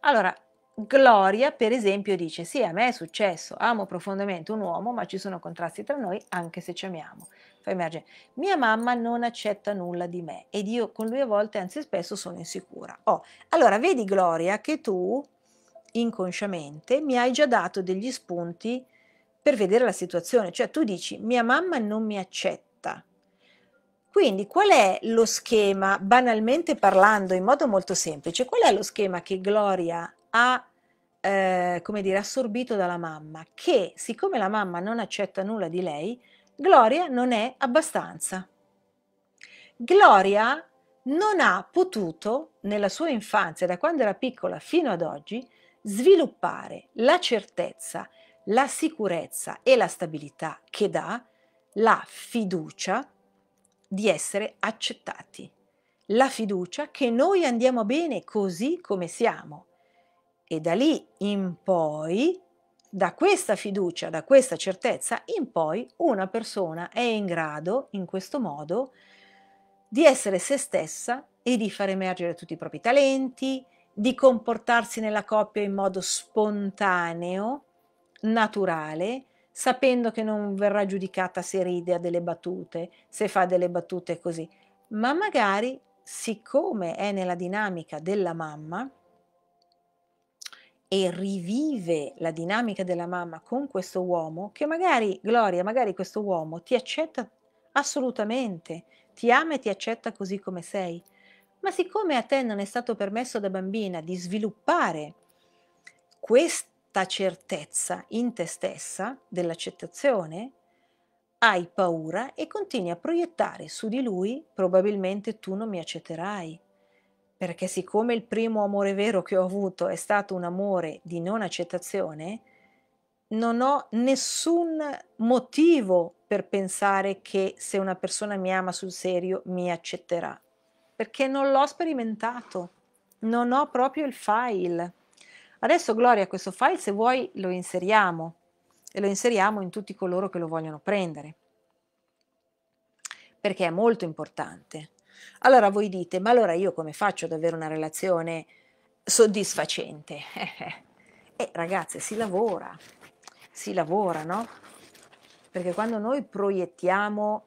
Allora, Gloria, per esempio, dice: Sì, a me è successo, amo profondamente un uomo, ma ci sono contrasti tra noi anche se ci amiamo. Fa emergere: Mia mamma non accetta nulla di me ed io con lui a volte, anzi spesso, sono insicura. Oh, allora vedi, Gloria, che tu inconsciamente mi hai già dato degli spunti per vedere la situazione. Cioè, tu dici: Mia mamma non mi accetta. Quindi qual è lo schema, banalmente parlando, in modo molto semplice, qual è lo schema che Gloria ha eh, come dire, assorbito dalla mamma, che siccome la mamma non accetta nulla di lei, Gloria non è abbastanza. Gloria non ha potuto, nella sua infanzia, da quando era piccola fino ad oggi, sviluppare la certezza, la sicurezza e la stabilità che dà la fiducia di essere accettati. La fiducia che noi andiamo bene così come siamo e da lì in poi, da questa fiducia, da questa certezza in poi, una persona è in grado, in questo modo, di essere se stessa e di far emergere tutti i propri talenti, di comportarsi nella coppia in modo spontaneo, naturale, sapendo che non verrà giudicata se ride a delle battute, se fa delle battute così, ma magari siccome è nella dinamica della mamma, e rivive la dinamica della mamma con questo uomo, che magari, Gloria, magari questo uomo ti accetta assolutamente, ti ama e ti accetta così come sei, ma siccome a te non è stato permesso da bambina di sviluppare questa certezza in te stessa dell'accettazione, hai paura e continui a proiettare su di lui probabilmente tu non mi accetterai, perché siccome il primo amore vero che ho avuto è stato un amore di non accettazione, non ho nessun motivo per pensare che se una persona mi ama sul serio mi accetterà, perché non l'ho sperimentato, non ho proprio il file. Adesso Gloria, questo file se vuoi lo inseriamo e lo inseriamo in tutti coloro che lo vogliono prendere, perché è molto importante allora voi dite, ma allora io come faccio ad avere una relazione soddisfacente? eh, ragazze, si lavora, si lavora, no? Perché quando noi proiettiamo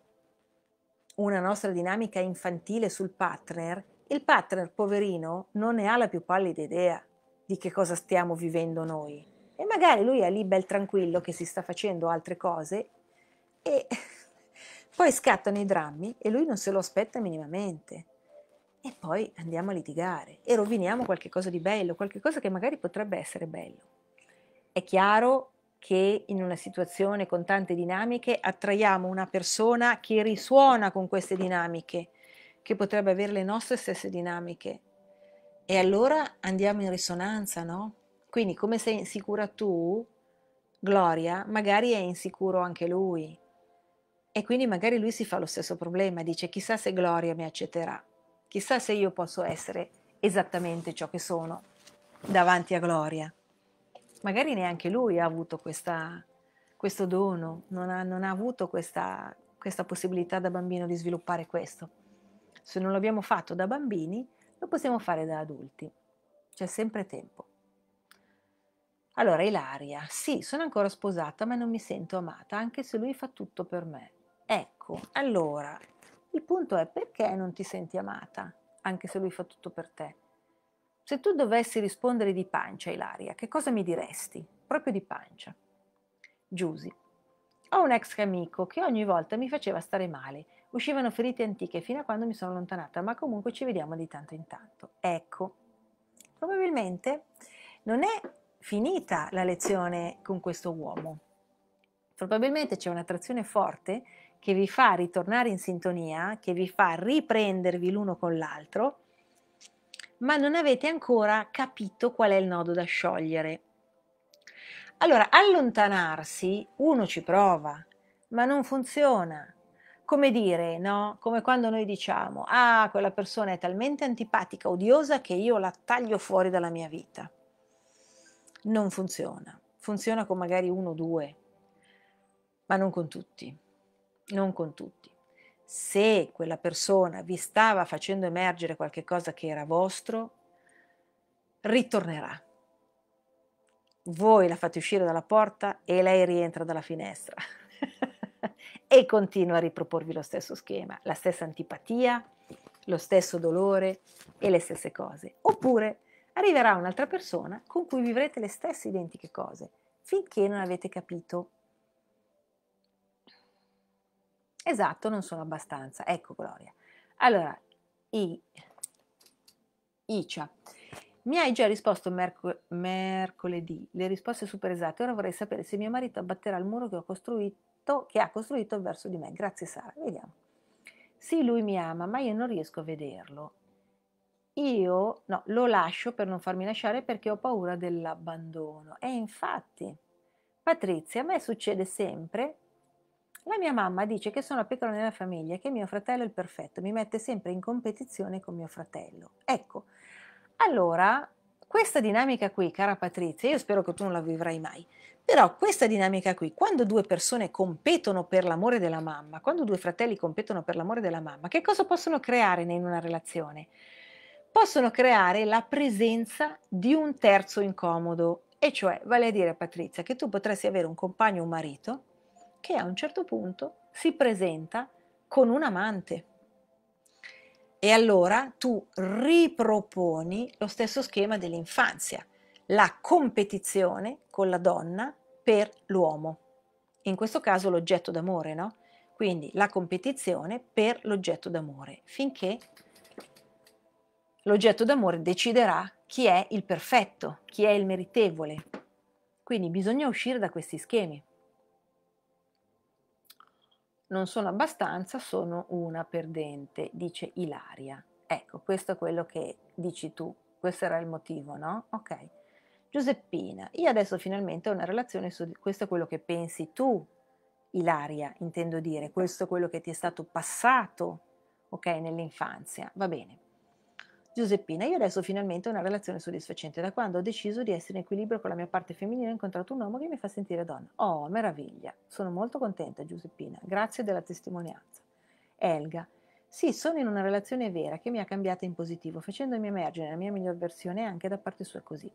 una nostra dinamica infantile sul partner, il partner poverino non ne ha la più pallida idea di che cosa stiamo vivendo noi. E magari lui è lì bel tranquillo che si sta facendo altre cose e poi scattano i drammi e lui non se lo aspetta minimamente. E poi andiamo a litigare e roviniamo qualcosa di bello, qualcosa che magari potrebbe essere bello. È chiaro che in una situazione con tante dinamiche attraiamo una persona che risuona con queste dinamiche, che potrebbe avere le nostre stesse dinamiche. E allora andiamo in risonanza, no? Quindi come sei insicura tu, Gloria, magari è insicuro anche lui. E quindi magari lui si fa lo stesso problema, dice chissà se Gloria mi accetterà, chissà se io posso essere esattamente ciò che sono davanti a Gloria. Magari neanche lui ha avuto questa, questo dono, non ha, non ha avuto questa, questa possibilità da bambino di sviluppare questo. Se non l'abbiamo fatto da bambini, lo possiamo fare da adulti. C'è sempre tempo. Allora, Ilaria, sì, sono ancora sposata, ma non mi sento amata, anche se lui fa tutto per me. Ecco, allora, il punto è perché non ti senti amata, anche se lui fa tutto per te? Se tu dovessi rispondere di pancia, Ilaria, che cosa mi diresti? Proprio di pancia. Giusy. Ho un ex amico che ogni volta mi faceva stare male. Uscivano ferite antiche fino a quando mi sono allontanata, ma comunque ci vediamo di tanto in tanto. Ecco, probabilmente non è finita la lezione con questo uomo. Probabilmente c'è un'attrazione forte che vi fa ritornare in sintonia, che vi fa riprendervi l'uno con l'altro, ma non avete ancora capito qual è il nodo da sciogliere. Allora, allontanarsi uno ci prova, ma non funziona. Come dire, no? Come quando noi diciamo, ah, quella persona è talmente antipatica, odiosa, che io la taglio fuori dalla mia vita. Non funziona. Funziona con magari uno o due, ma non con tutti non con tutti. Se quella persona vi stava facendo emergere qualcosa che era vostro, ritornerà. Voi la fate uscire dalla porta e lei rientra dalla finestra e continua a riproporvi lo stesso schema, la stessa antipatia, lo stesso dolore e le stesse cose. Oppure arriverà un'altra persona con cui vivrete le stesse identiche cose finché non avete capito Esatto, non sono abbastanza. Ecco Gloria. Allora, i, Icia. Mi hai già risposto merc mercoledì, le risposte super esatte, ora vorrei sapere se mio marito abbatterà il muro che ho costruito, che ha costruito verso di me. Grazie Sara, vediamo. Sì, lui mi ama, ma io non riesco a vederlo. Io no, lo lascio per non farmi lasciare perché ho paura dell'abbandono. E infatti, Patrizia, a me succede sempre la mia mamma dice che sono la piccola nella famiglia e che mio fratello è il perfetto, mi mette sempre in competizione con mio fratello. Ecco, allora questa dinamica qui, cara Patrizia, io spero che tu non la vivrai mai, però questa dinamica qui, quando due persone competono per l'amore della mamma, quando due fratelli competono per l'amore della mamma, che cosa possono creare in una relazione? Possono creare la presenza di un terzo incomodo, e cioè, vale a dire Patrizia, che tu potresti avere un compagno, un marito, che a un certo punto si presenta con un amante. E allora tu riproponi lo stesso schema dell'infanzia, la competizione con la donna per l'uomo. In questo caso l'oggetto d'amore, no? Quindi la competizione per l'oggetto d'amore, finché l'oggetto d'amore deciderà chi è il perfetto, chi è il meritevole. Quindi bisogna uscire da questi schemi non sono abbastanza, sono una perdente, dice Ilaria. Ecco, questo è quello che dici tu, questo era il motivo, no? Ok. Giuseppina, io adesso finalmente ho una relazione su questo è quello che pensi tu, Ilaria, intendo dire, questo è quello che ti è stato passato, ok, nell'infanzia, va bene. Giuseppina, io adesso finalmente ho una relazione soddisfacente. Da quando ho deciso di essere in equilibrio con la mia parte femminile ho incontrato un uomo che mi fa sentire donna. Oh, meraviglia! Sono molto contenta, Giuseppina. Grazie della testimonianza. Elga, sì, sono in una relazione vera che mi ha cambiata in positivo, facendomi emergere la mia miglior versione anche da parte sua così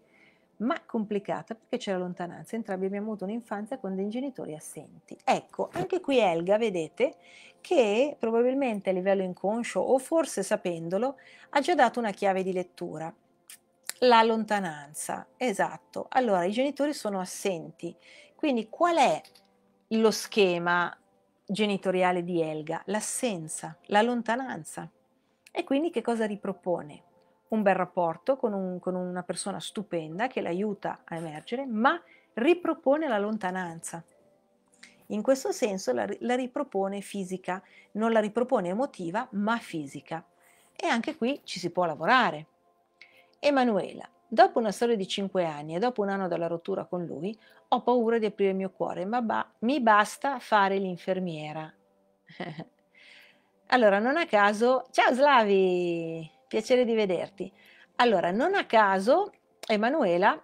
ma complicata perché c'è la lontananza. Entrambi abbiamo avuto un'infanzia con dei genitori assenti. Ecco, anche qui Elga, vedete, che probabilmente a livello inconscio o forse sapendolo, ha già dato una chiave di lettura. La lontananza, esatto. Allora, i genitori sono assenti. Quindi qual è lo schema genitoriale di Elga? L'assenza, la lontananza. E quindi che cosa ripropone? un bel rapporto con, un, con una persona stupenda che l'aiuta a emergere, ma ripropone la lontananza. In questo senso la, la, ripropone fisica, non la ripropone emotiva, ma fisica. E anche qui ci si può lavorare. Emanuela, dopo una storia di 5 anni e dopo un anno dalla rottura con lui, ho paura di aprire il mio cuore, ma ba- mi basta fare l'infermiera. allora, non a caso, ciao Slavi! piacere di vederti. Allora, non a caso, Emanuela,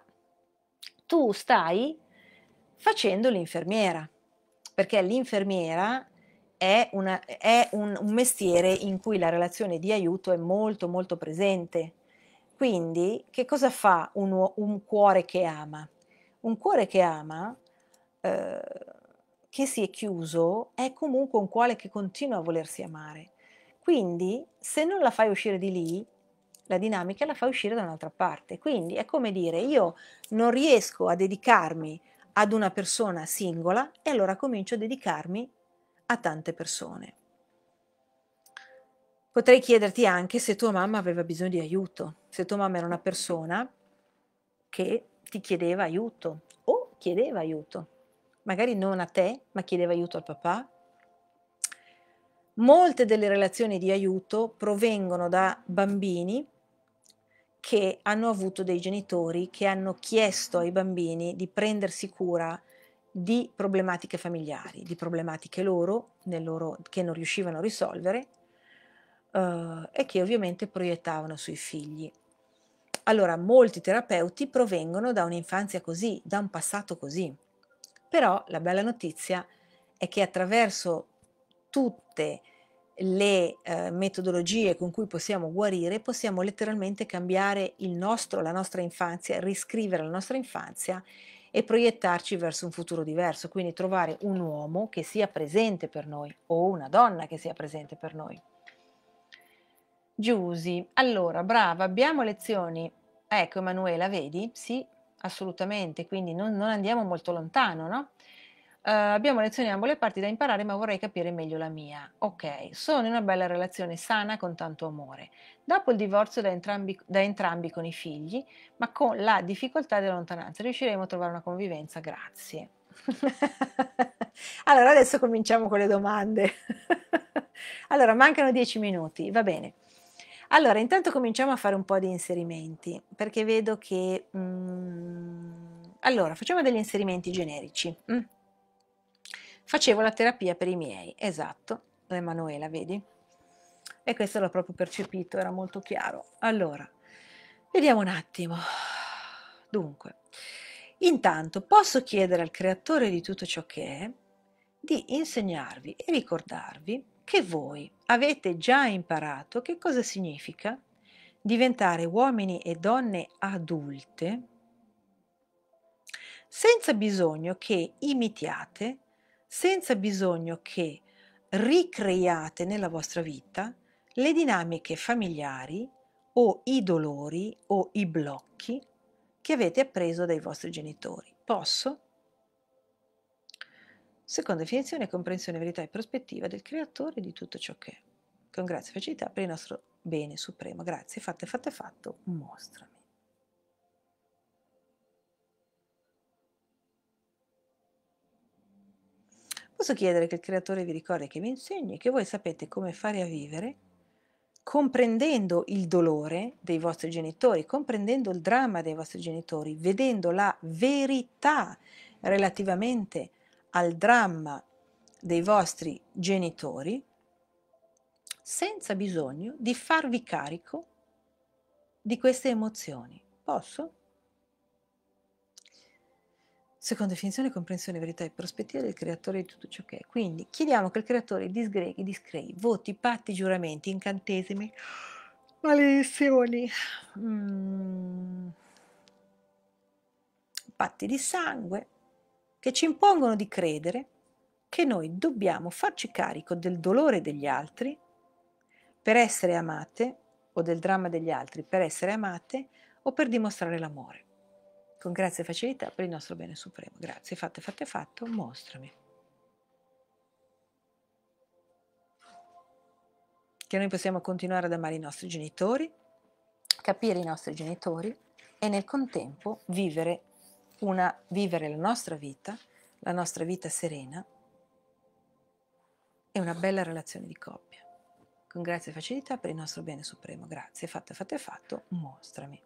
tu stai facendo l'infermiera, perché l'infermiera è, una, è un, un mestiere in cui la relazione di aiuto è molto molto presente. Quindi, che cosa fa un, un cuore che ama? Un cuore che ama, eh, che si è chiuso, è comunque un cuore che continua a volersi amare quindi se non la fai uscire di lì, la dinamica la fai uscire da un'altra parte. Quindi è come dire io non riesco a dedicarmi ad una persona singola e allora comincio a dedicarmi a tante persone. Potrei chiederti anche se tua mamma aveva bisogno di aiuto, se tua mamma era una persona che ti chiedeva aiuto o chiedeva aiuto, magari non a te, ma chiedeva aiuto al papà, Molte delle relazioni di aiuto provengono da bambini che hanno avuto dei genitori che hanno chiesto ai bambini di prendersi cura di problematiche familiari, di problematiche loro, loro che non riuscivano a risolvere eh, e che ovviamente proiettavano sui figli. Allora, molti terapeuti provengono da un'infanzia così, da un passato così. Però la bella notizia è che attraverso tutte le eh, metodologie con cui possiamo guarire, possiamo letteralmente cambiare il nostro, la nostra infanzia, riscrivere la nostra infanzia e proiettarci verso un futuro diverso, quindi trovare un uomo che sia presente per noi o una donna che sia presente per noi. Giusy, allora brava, abbiamo lezioni. Ecco Emanuela, vedi? Sì, assolutamente, quindi non, non andiamo molto lontano, no? Eh, abbiamo lezioni da ambo le parti da imparare, ma vorrei capire meglio la mia. Ok, sono in una bella relazione sana con tanto amore. Dopo il divorzio da entrambi, da entrambi con i figli, ma con la difficoltà della lontananza, riusciremo a trovare una convivenza? Grazie. allora, adesso cominciamo con le domande. allora, mancano dieci minuti, va bene. Allora, intanto cominciamo a fare un po' di inserimenti, perché vedo che... Mm, allora, facciamo degli inserimenti generici. Mm. Facevo la terapia per i miei, esatto, Emanuela, vedi? E questo l'ho proprio percepito, era molto chiaro. Allora, vediamo un attimo. Dunque, intanto posso chiedere al creatore di tutto ciò che è di insegnarvi e ricordarvi che voi avete già imparato che cosa significa diventare uomini e donne adulte senza bisogno che imitiate senza bisogno che ricreiate nella vostra vita le dinamiche familiari o i dolori o i blocchi che avete appreso dai vostri genitori. Posso? Seconda definizione, comprensione, verità e prospettiva del creatore di tutto ciò che è. Con grazia e felicità per il nostro bene supremo. Grazie, fatte, fatte, fatto, mostrami. Posso chiedere che il creatore vi ricordi che vi insegni che voi sapete come fare a vivere comprendendo il dolore dei vostri genitori, comprendendo il dramma dei vostri genitori, vedendo la verità relativamente al dramma dei vostri genitori, senza bisogno di farvi carico di queste emozioni. Posso? secondo definizione, comprensione, verità e prospettiva del creatore di tutto ciò che è. Quindi chiediamo che il creatore disgreghi, discrei voti, patti, giuramenti, incantesimi, maledizioni, mm, patti di sangue, che ci impongono di credere che noi dobbiamo farci carico del dolore degli altri per essere amate, o del dramma degli altri per essere amate, o per dimostrare l'amore con grazia e facilità per il nostro bene supremo. Grazie, fatto è fatto mostrami. Che noi possiamo continuare ad amare i nostri genitori, capire i nostri genitori e nel contempo vivere, una, vivere la nostra vita, la nostra vita serena e una bella relazione di coppia. Con grazia e facilità per il nostro bene supremo. Grazie, fatto è fatto, mostrami.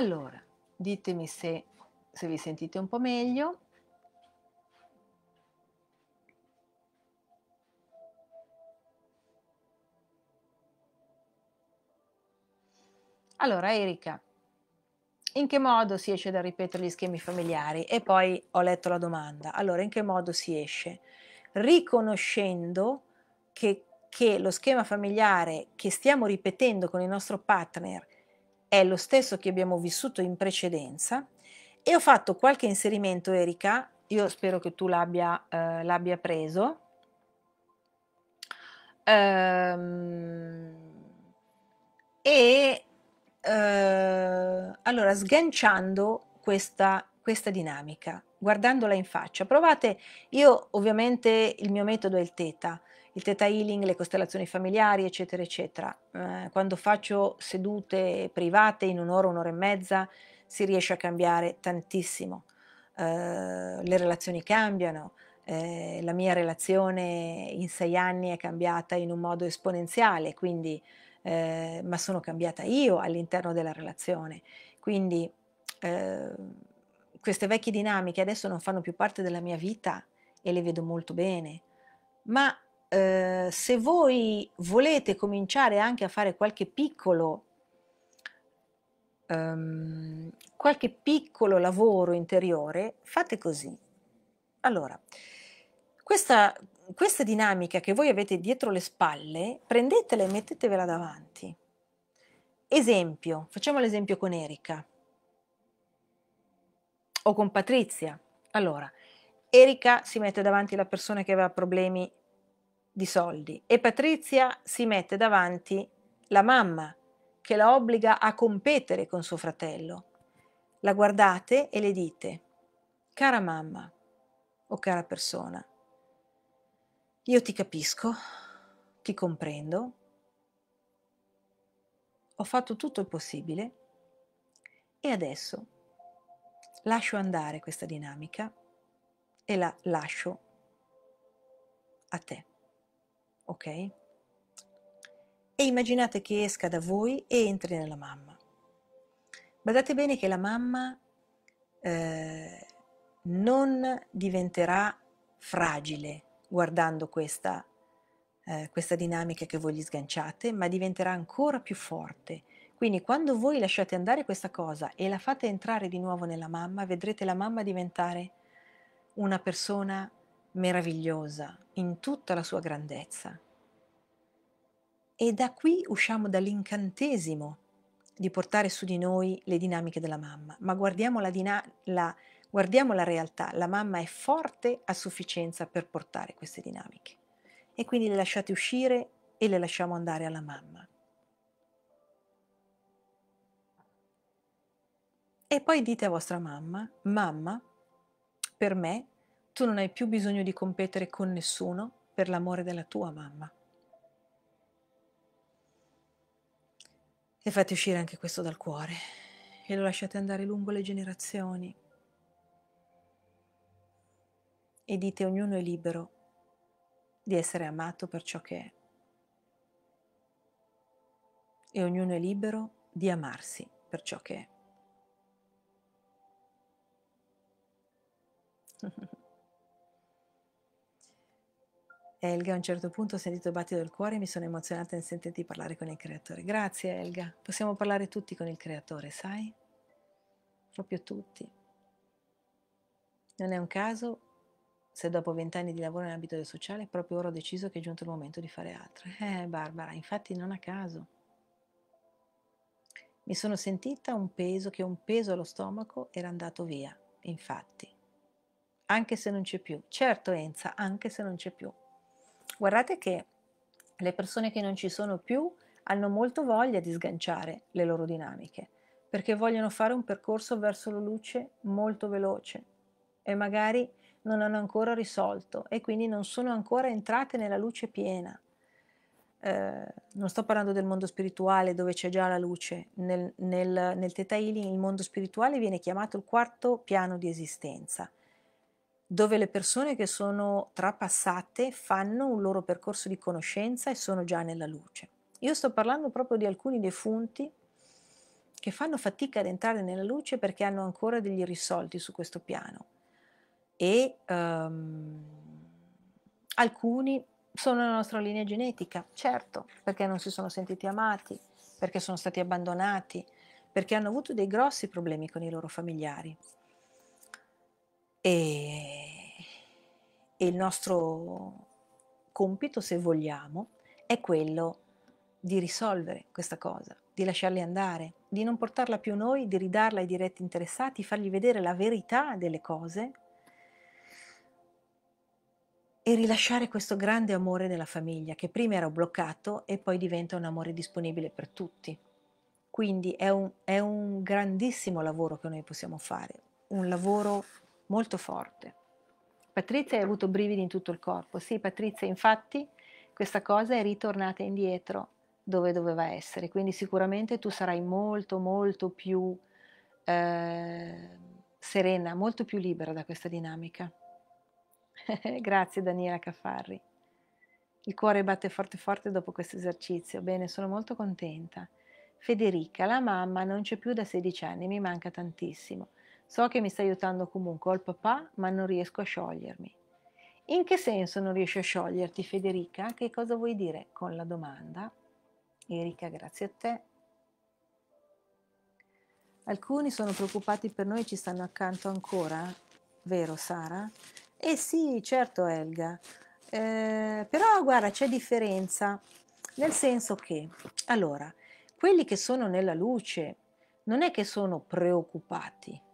Allora, ditemi se, se vi sentite un po' meglio. Allora, Erika, in che modo si esce da ripetere gli schemi familiari? E poi ho letto la domanda. Allora, in che modo si esce? Riconoscendo che, che lo schema familiare che stiamo ripetendo con il nostro partner è lo stesso che abbiamo vissuto in precedenza e ho fatto qualche inserimento Erika, io spero che tu l'abbia, eh, l'abbia preso. Ehm, e eh, allora sganciando questa, questa dinamica, guardandola in faccia, provate, io ovviamente il mio metodo è il teta, il theta healing, le costellazioni familiari, eccetera, eccetera. Eh, quando faccio sedute private in un'ora, un'ora e mezza, si riesce a cambiare tantissimo. Eh, le relazioni cambiano, eh, la mia relazione in sei anni è cambiata in un modo esponenziale, quindi, eh, ma sono cambiata io all'interno della relazione. Quindi eh, queste vecchie dinamiche adesso non fanno più parte della mia vita e le vedo molto bene, ma Ehm, se voi volete cominciare anche a fare qualche piccolo, um, qualche piccolo lavoro interiore, fate così. Allora, questa, questa dinamica che voi avete dietro le spalle, prendetela e mettetevela davanti. Esempio, facciamo l'esempio con Erika o con Patrizia. Allora, Erika si mette davanti alla persona che aveva problemi di soldi e Patrizia si mette davanti la mamma che la obbliga a competere con suo fratello. La guardate e le dite, cara mamma o cara persona, io ti capisco, ti comprendo, ho fatto tutto il possibile e adesso lascio andare questa dinamica e la lascio a te ok? E immaginate che esca da voi e entri nella mamma. Badate bene che la mamma eh, non diventerà fragile guardando questa, eh, questa dinamica che voi gli sganciate, ma diventerà ancora più forte. Quindi quando voi lasciate andare questa cosa e la fate entrare di nuovo nella mamma, vedrete la mamma diventare una persona meravigliosa in tutta la sua grandezza. E da qui usciamo dall'incantesimo di portare su di noi le dinamiche della mamma, ma guardiamo la, dina- la, guardiamo la realtà, la mamma è forte a sufficienza per portare queste dinamiche. E quindi le lasciate uscire e le lasciamo andare alla mamma. E poi dite a vostra mamma, mamma, per me tu non hai più bisogno di competere con nessuno per l'amore della tua mamma. E fate uscire anche questo dal cuore e lo lasciate andare lungo le generazioni. E dite ognuno è libero di essere amato per ciò che è. E ognuno è libero di amarsi per ciò che è. Eh, Elga, a un certo punto ho sentito il battito del cuore e mi sono emozionata nel sentirti parlare con il creatore. Grazie Elga, possiamo parlare tutti con il creatore, sai? Proprio tutti. Non è un caso se dopo vent'anni di lavoro nell'ambito del sociale proprio ora ho deciso che è giunto il momento di fare altro. Eh Barbara, infatti non a caso. Mi sono sentita un peso che un peso allo stomaco era andato via, infatti. Anche se non c'è più. Certo Enza, anche se non c'è più. Guardate che le persone che non ci sono più hanno molto voglia di sganciare le loro dinamiche, perché vogliono fare un percorso verso la luce molto veloce e magari non hanno ancora risolto e quindi non sono ancora entrate nella luce piena. Eh, non sto parlando del mondo spirituale dove c'è già la luce, nel, nel, nel Theta Healing il mondo spirituale viene chiamato il quarto piano di esistenza dove le persone che sono trapassate fanno un loro percorso di conoscenza e sono già nella luce. Io sto parlando proprio di alcuni defunti che fanno fatica ad entrare nella luce perché hanno ancora degli irrisolti su questo piano e um, alcuni sono nella nostra linea genetica, certo, perché non si sono sentiti amati, perché sono stati abbandonati, perché hanno avuto dei grossi problemi con i loro familiari. E, e il nostro compito, se vogliamo, è quello di risolvere questa cosa, di lasciarli andare, di non portarla più noi, di ridarla ai diretti interessati, fargli vedere la verità delle cose e rilasciare questo grande amore della famiglia che prima era bloccato e poi diventa un amore disponibile per tutti. Quindi è un, è un grandissimo lavoro che noi possiamo fare, un lavoro molto forte. Patrizia ha certo. avuto brividi in tutto il corpo. Sì, Patrizia infatti questa cosa è ritornata indietro dove doveva essere, quindi sicuramente tu sarai molto molto più eh, serena, molto più libera da questa dinamica. Grazie Daniela Caffarri. Il cuore batte forte forte dopo questo esercizio. Bene, sono molto contenta. Federica, la mamma non c'è più da 16 anni, mi manca tantissimo. So che mi sta aiutando comunque, ho il papà, ma non riesco a sciogliermi. In che senso non riesci a scioglierti, Federica? Che cosa vuoi dire con la domanda? Erika, grazie a te. Alcuni sono preoccupati per noi, ci stanno accanto ancora, vero Sara? Eh sì, certo Elga, eh, però guarda c'è differenza, nel senso che, allora, quelli che sono nella luce non è che sono preoccupati,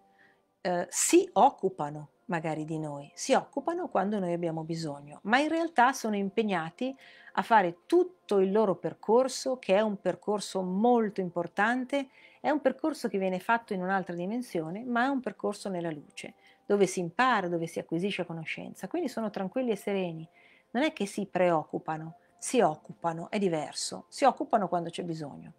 eh, si occupano magari di noi, si occupano quando noi abbiamo bisogno, ma in realtà sono impegnati a fare tutto il loro percorso, che è un percorso molto importante, è un percorso che viene fatto in un'altra dimensione, ma è un percorso nella luce, dove si impara, dove si acquisisce conoscenza, quindi sono tranquilli e sereni, non è che si preoccupano, si occupano, è diverso, si occupano quando c'è bisogno.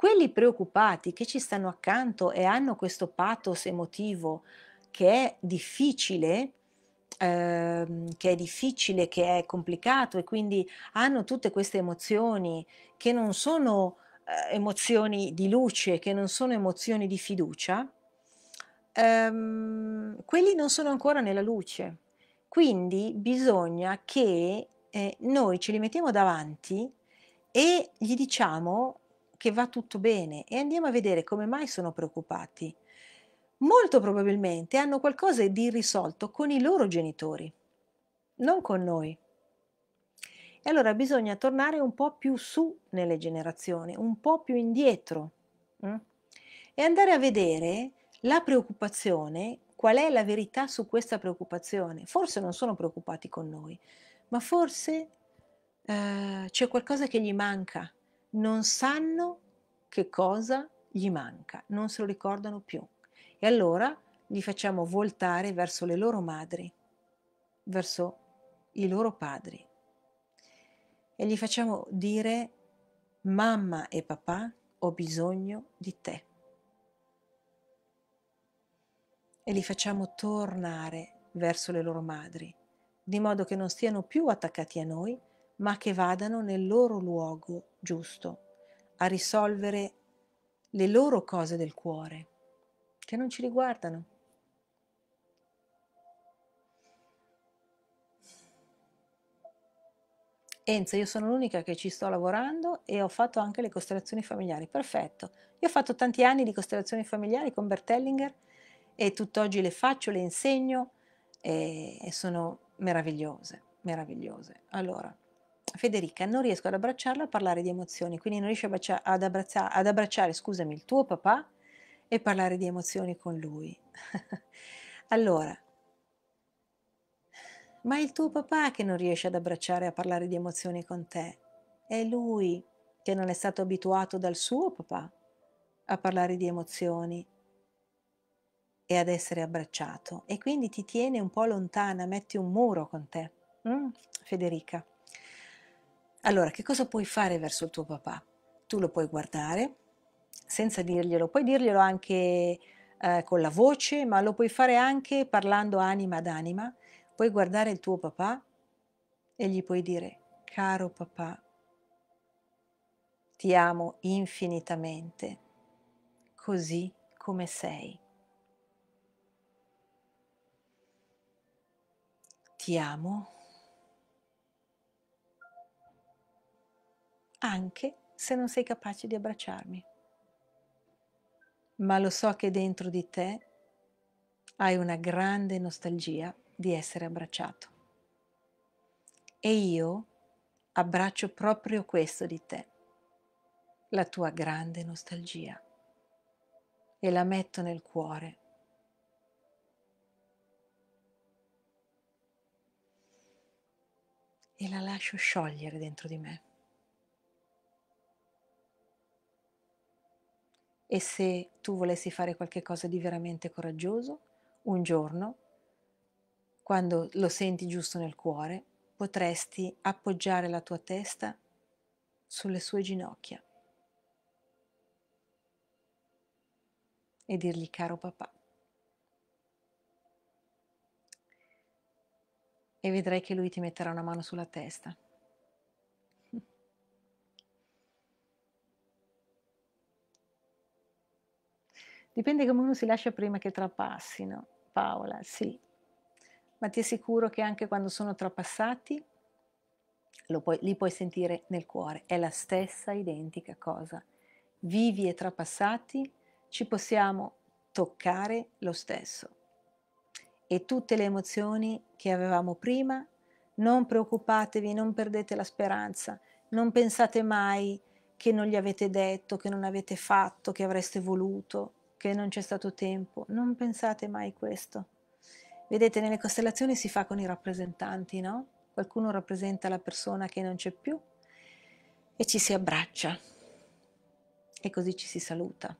Quelli preoccupati che ci stanno accanto e hanno questo pathos emotivo che è difficile, ehm, che è difficile, che è complicato e quindi hanno tutte queste emozioni che non sono eh, emozioni di luce, che non sono emozioni di fiducia, ehm, quelli non sono ancora nella luce. Quindi bisogna che eh, noi ce li mettiamo davanti e gli diciamo che va tutto bene e andiamo a vedere come mai sono preoccupati. Molto probabilmente hanno qualcosa di irrisolto con i loro genitori, non con noi. E allora bisogna tornare un po' più su nelle generazioni, un po' più indietro mh? Mm, e andare a vedere la preoccupazione, qual è la verità su questa preoccupazione. Forse non sono preoccupati con noi, ma forse eh, c'è qualcosa che gli manca non sanno che cosa gli manca, non se lo ricordano più. E allora li facciamo voltare verso le loro madri, verso i loro padri. E gli facciamo dire, mamma e papà, ho bisogno di te. E li facciamo tornare verso le loro madri, di modo che non stiano più attaccati a noi, ma che vadano nel loro luogo giusto, a risolvere le loro cose del cuore, che non ci riguardano. Enzo, io sono l'unica che ci sto lavorando e ho fatto anche le costellazioni familiari. Perfetto. Io ho fatto tanti anni di costellazioni familiari con Bertellinger e tutt'oggi le faccio, le insegno e, sono meravigliose, meravigliose. Allora, Federica, non riesco ad abbracciarla a parlare di emozioni, quindi non riesci ad, abbraccia, ad abbracciare scusami, il tuo papà e parlare di emozioni con lui. allora, ma è il tuo papà che non riesce ad abbracciare e a parlare di emozioni con te. È lui che non è stato abituato dal suo papà a parlare di emozioni e ad essere abbracciato e quindi ti tiene un po' lontana, metti un muro con te. Mm, Federica. Allora, che cosa puoi fare verso il tuo papà? Tu lo puoi guardare senza dirglielo, puoi dirglielo anche eh, con la voce, ma lo puoi fare anche parlando anima ad anima. Puoi guardare il tuo papà e gli puoi dire, caro papà, ti amo infinitamente, così come sei. Ti amo anche se non sei capace di abbracciarmi. Ma lo so che dentro di te hai una grande nostalgia di essere abbracciato. E io abbraccio proprio questo di te, la tua grande nostalgia, e la metto nel cuore. E la lascio sciogliere dentro di me. E se tu volessi fare qualcosa di veramente coraggioso, un giorno, quando lo senti giusto nel cuore, potresti appoggiare la tua testa sulle sue ginocchia e dirgli caro papà. E vedrai che lui ti metterà una mano sulla testa. Dipende come uno si lascia prima che trapassino, Paola, sì. Ma ti assicuro che anche quando sono trapassati, puoi, li puoi sentire nel cuore. È la stessa identica cosa. Vivi e trapassati, ci possiamo toccare lo stesso. E tutte le emozioni che avevamo prima, non preoccupatevi, non perdete la speranza, non pensate mai che non gli avete detto, che non avete fatto, che avreste voluto che non c'è stato tempo, non pensate mai questo. Vedete, nelle costellazioni si fa con i rappresentanti, no? Qualcuno rappresenta la persona che non c'è più e ci si abbraccia e così ci si saluta.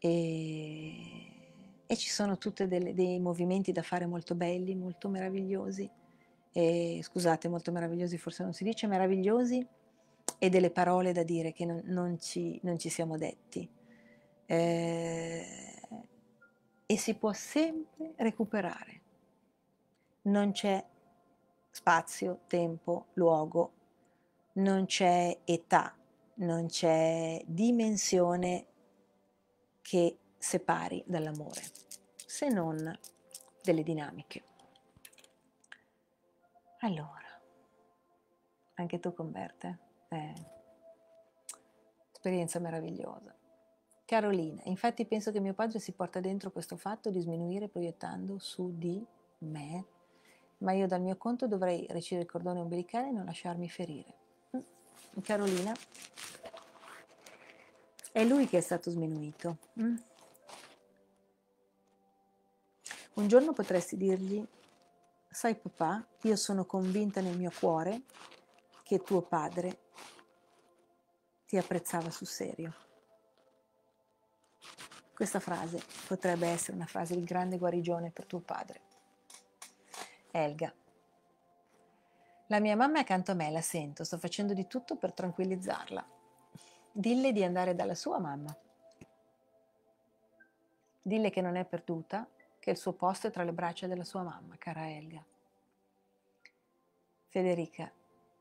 E, e ci sono tutti dei movimenti da fare molto belli, molto meravigliosi. E, scusate, molto meravigliosi forse non si dice, meravigliosi, e delle parole da dire che non, non, ci, non ci siamo detti eh, e si può sempre recuperare. Non c'è spazio, tempo, luogo, non c'è età, non c'è dimensione che separi dall'amore, se non delle dinamiche. Allora, anche tu converte? Eh, esperienza meravigliosa. Carolina, infatti penso che mio padre si porta dentro questo fatto di sminuire proiettando su di me, ma io dal mio conto dovrei recidere il cordone umbilicale e non lasciarmi ferire. Mm. Carolina, è lui che è stato sminuito. Mm. Un giorno potresti dirgli, sai papà, io sono convinta nel mio cuore che tuo padre ti apprezzava sul serio. Questa frase potrebbe essere una frase di grande guarigione per tuo padre. Elga. La mia mamma è accanto a me, la sento, sto facendo di tutto per tranquillizzarla. Dille di andare dalla sua mamma. Dille che non è perduta, che il suo posto è tra le braccia della sua mamma, cara Elga. Federica,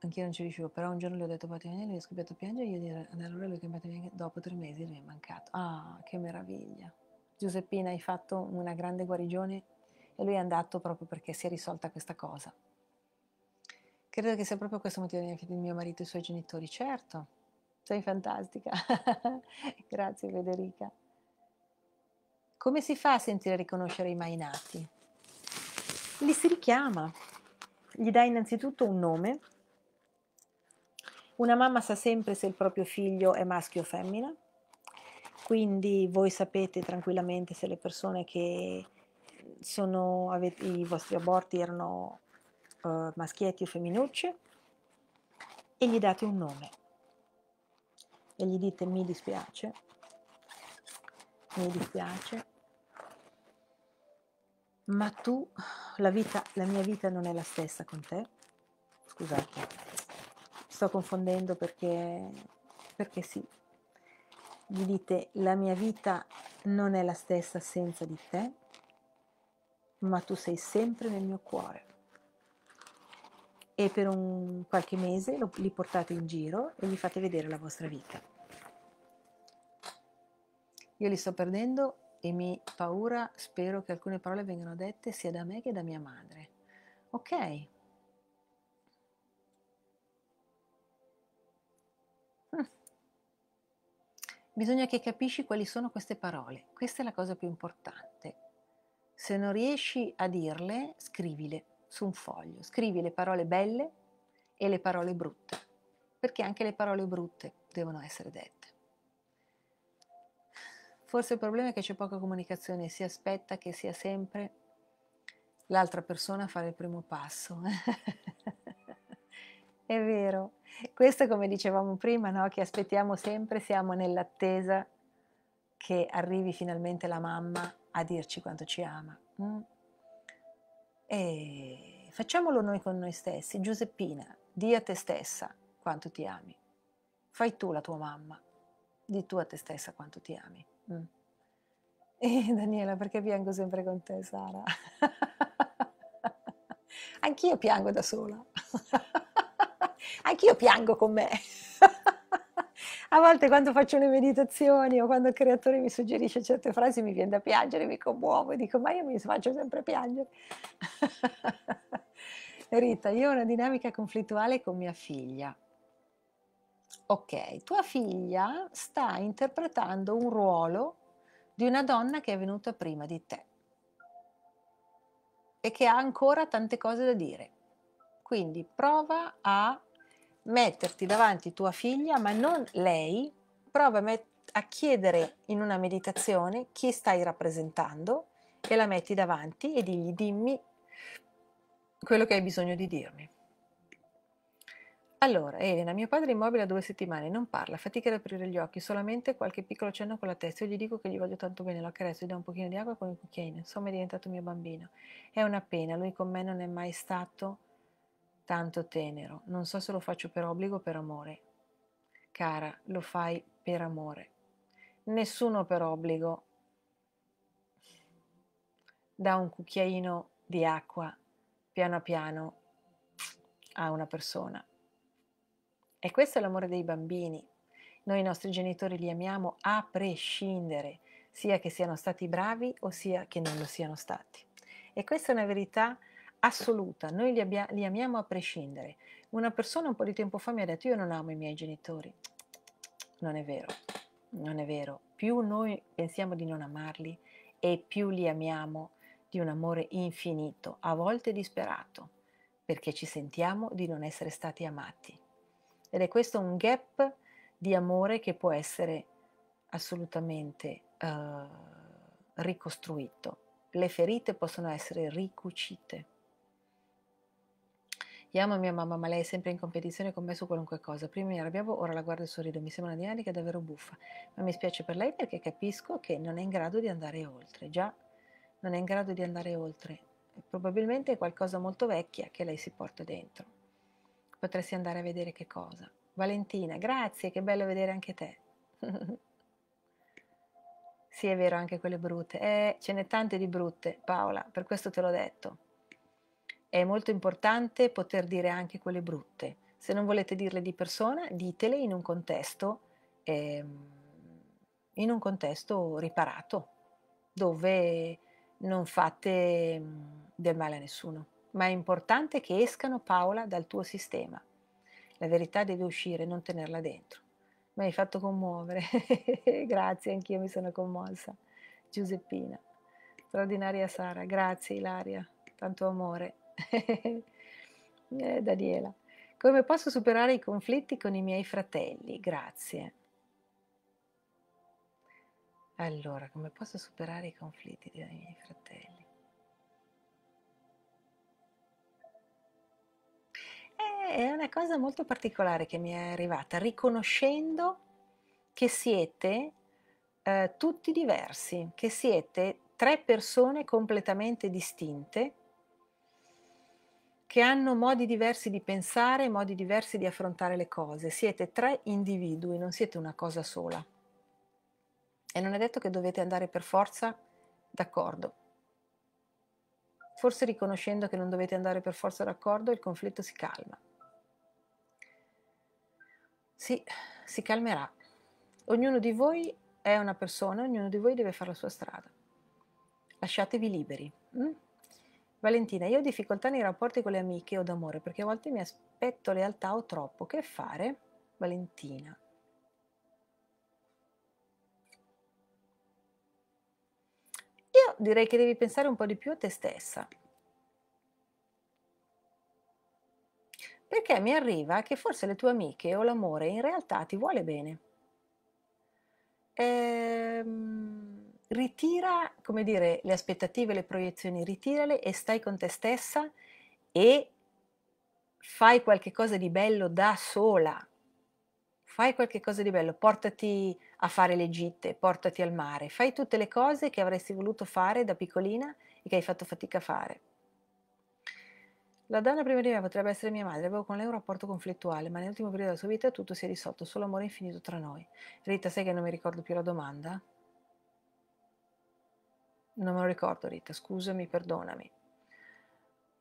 anch'io non ci riuscivo, però un giorno le ho detto Patti Vianelli, ho scoppiato a piangere, io dire, ad allora l'ho chiamata Vianelli, dopo tre mesi mi è mancato. Ah, che meraviglia. Giuseppina, hai fatto una grande guarigione e lui è andato proprio perché si è risolta questa cosa. Credo che sia proprio questo motivo di mio marito e i suoi genitori, certo. Sei fantastica. Grazie Federica. Come si fa a sentire e riconoscere i mai nati? Li si richiama. Gli dai innanzitutto un nome una mamma sa sempre se il proprio figlio è maschio o femmina, quindi voi sapete tranquillamente se le persone che sono, avete, i vostri aborti erano uh, maschietti o femminucce e gli date un nome e gli dite mi dispiace, mi dispiace, ma tu, la, vita, la mia vita non è la stessa con te, scusate, sto confondendo perché, perché sì, gli dite la mia vita non è la stessa senza di te, ma tu sei sempre nel mio cuore. E per un qualche mese lo, li portate in giro e gli fate vedere la vostra vita. Io li sto perdendo e mi paura, spero che alcune parole vengano dette sia da me che da mia madre. Ok, Bisogna che capisci quali sono queste parole. Questa è la cosa più importante. Se non riesci a dirle, scrivile su un foglio. Scrivi le parole belle e le parole brutte, perché anche le parole brutte devono essere dette. Forse il problema è che c'è poca comunicazione, si aspetta che sia sempre l'altra persona a fare il primo passo. È vero. Questo come dicevamo prima, no? che aspettiamo sempre, siamo nell'attesa che arrivi finalmente la mamma a dirci quanto ci ama. Mm? E facciamolo noi con noi stessi. Giuseppina, di a te stessa quanto ti ami. Fai tu la tua mamma, di tu a te stessa quanto ti ami. Mm. E Daniela, perché piango sempre con te, Sara? Anch'io piango da sola. Anch'io piango con me. A volte quando faccio le meditazioni o quando il creatore mi suggerisce certe frasi mi viene da piangere, mi commuovo e dico ma io mi faccio sempre piangere. Rita, io ho una dinamica conflittuale con mia figlia. Ok, tua figlia sta interpretando un ruolo di una donna che è venuta prima di te e che ha ancora tante cose da dire. Quindi prova a metterti davanti tua figlia, ma non lei, prova a, met- a chiedere in una meditazione chi stai rappresentando e la metti davanti e digli dimmi quello che hai bisogno di dirmi. Allora, Elena, mio padre è immobile da due settimane, non parla, fatica ad aprire gli occhi, solamente qualche piccolo cenno con la testa. Io gli dico che gli voglio tanto bene, lo accarezzo, gli do un pochino di acqua con il cucchiaino. Insomma, è diventato mio bambino. È una pena, lui con me non è mai stato tanto tenero, non so se lo faccio per obbligo o per amore. Cara, lo fai per amore. Nessuno per obbligo dà un cucchiaino di acqua piano piano a una persona. E questo è l'amore dei bambini. Noi i nostri genitori li amiamo a prescindere, sia che siano stati bravi o sia che non lo siano stati. E questa è una verità assoluta, noi li, abbia, li amiamo a prescindere. Una persona un po' di tempo fa mi ha detto io non amo i miei genitori. Non è vero, non è vero. Più noi pensiamo di non amarli e più li amiamo di un amore infinito, a volte disperato, perché ci sentiamo di non essere stati amati. Ed è questo un gap di amore che può essere assolutamente eh, ricostruito. Le ferite possono essere ricucite. Io amo mia mamma, ma lei è sempre in competizione con me su qualunque cosa. Prima mi arrabbiavo, ora la guardo e sorrido. Mi sembra una dinamica davvero buffa. Ma mi spiace per lei perché capisco che non è in grado di andare oltre. Già, non è in grado di andare oltre. Probabilmente è qualcosa molto vecchia che lei si porta dentro. Potresti andare a vedere che cosa. Valentina, grazie, che bello vedere anche te. sì, è vero, anche quelle brutte. Eh, ce n'è tante di brutte, Paola, per questo te l'ho detto. È molto importante poter dire anche quelle brutte. Se non volete dirle di persona, ditele in un contesto, eh, in un contesto riparato, dove non fate mm, del male a nessuno. Ma è importante che escano, Paola, dal tuo sistema. La verità deve uscire, non tenerla dentro. Mi hai fatto commuovere. grazie, anch'io mi sono commossa. Giuseppina, straordinaria Sara, grazie Ilaria, tanto amore. eh, Daniela, come posso superare i conflitti con i miei fratelli? Grazie. Allora, come posso superare i conflitti con i miei fratelli? Eh, è una cosa molto particolare che mi è arrivata, riconoscendo che siete eh, tutti diversi, che siete tre persone completamente distinte che hanno modi diversi di pensare, modi diversi di affrontare le cose. Siete tre individui, non siete una cosa sola. E non è detto che dovete andare per forza d'accordo. Forse riconoscendo che non dovete andare per forza d'accordo, il conflitto si calma. Sì, si calmerà. Ognuno di voi è una persona, ognuno di voi deve fare la sua strada. Lasciatevi liberi. Hm? Valentina, io ho difficoltà nei rapporti con le amiche o d'amore perché a volte mi aspetto lealtà o troppo. Che fare? Valentina. Io direi che devi pensare un po' di più a te stessa. Perché mi arriva che forse le tue amiche o l'amore in realtà ti vuole bene. Ehm ritira, come dire, le aspettative, le proiezioni, ritirale e stai con te stessa e fai qualche cosa di bello da sola. Fai qualche cosa di bello, portati a fare le gite, portati al mare, fai tutte le cose che avresti voluto fare da piccolina e che hai fatto fatica a fare. La donna prima di me potrebbe essere mia madre, avevo con lei un rapporto conflittuale, ma nell'ultimo periodo della sua vita tutto si è risolto, solo amore infinito tra noi. Rita, sai che non mi ricordo più la domanda? Non me lo ricordo, Rita, scusami, perdonami.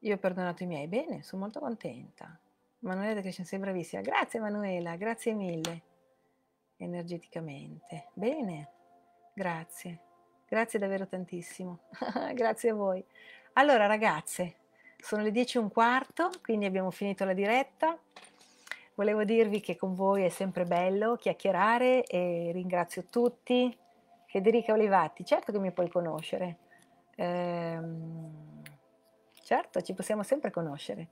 Io ho perdonato i miei, bene, sono molto contenta. Manuela De Crescenzi è bravissima. Grazie Manuela, grazie mille. Energeticamente. Bene, grazie. Grazie davvero tantissimo. grazie a voi. Allora ragazze, sono le 10 e un quarto, quindi abbiamo finito la diretta. Volevo dirvi che con voi è sempre bello chiacchierare e ringrazio tutti Federica Olivatti, certo che mi puoi conoscere. Ehm, certo, ci possiamo sempre conoscere.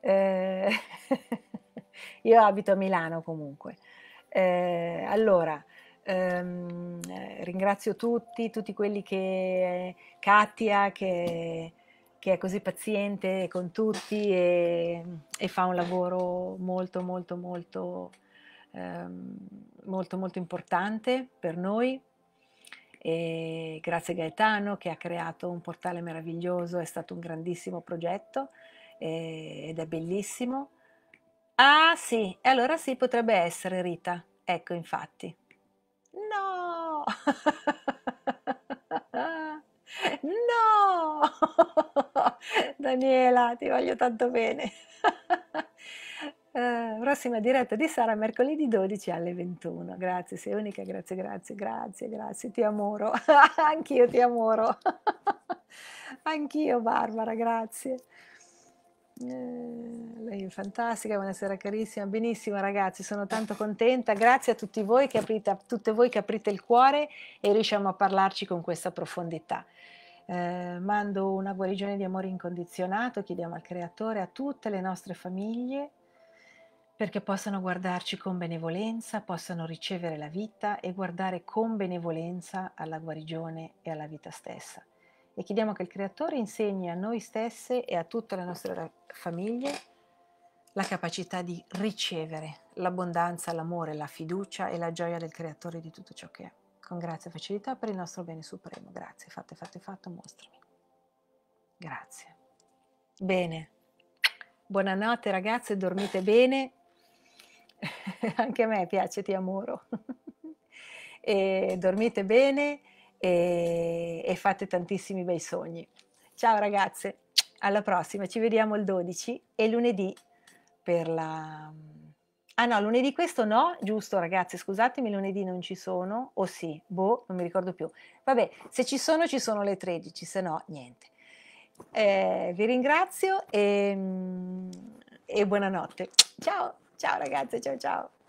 Ehm, io abito a Milano comunque. Eh, ehm, allora, ringrazio tutti, tutti quelli che... Katia che, che è così paziente con tutti e, e fa un lavoro molto, molto, molto, ehm, molto, molto importante per noi. E grazie Gaetano che ha creato un portale meraviglioso, è stato un grandissimo progetto eh, ed è bellissimo. Ah sì, e allora sì, potrebbe essere Rita. Ecco, infatti. No! no! Daniela, ti voglio tanto bene. Eh, prossima diretta di Sara mercoledì 12 alle 21. Grazie, sei unica, grazie, grazie, grazie, grazie, ti amoro. Anch'io ti amoro. Anch'io Barbara, grazie. Eh, lei è fantastica, buonasera carissima, benissimo ragazzi, sono tanto contenta, grazie a tutti voi che aprite, a tutte voi che aprite il cuore e riusciamo a parlarci con questa profondità. Eh, mando una guarigione di amore incondizionato, chiediamo al creatore, a tutte le nostre famiglie, perché possano guardarci con benevolenza, possano ricevere la vita e guardare con benevolenza alla guarigione e alla vita stessa. E chiediamo che il Creatore insegni a noi stesse e a tutte le nostre eh, famiglie la capacità di ricevere l'abbondanza, l'amore, la fiducia e la gioia del Creatore di tutto ciò che è. Con grazia e facilità per il nostro bene supremo. Grazie, fate, fate, fatto, mostrami. Grazie. Bene. Buonanotte ragazze, dormite bene. Anche a me piace, ti amoro. e dormite bene e, e fate tantissimi bei sogni. Ciao ragazze, alla prossima, ci vediamo il 12 e lunedì per la... Ah no, lunedì questo no, giusto ragazze scusatemi, lunedì non ci sono, o oh, sì, boh, non mi ricordo più. Vabbè, se ci sono ci sono le 13, se no niente. Eh, vi ringrazio e, mm, e buonanotte. Ciao! Ciao ragazzi, ciao ciao。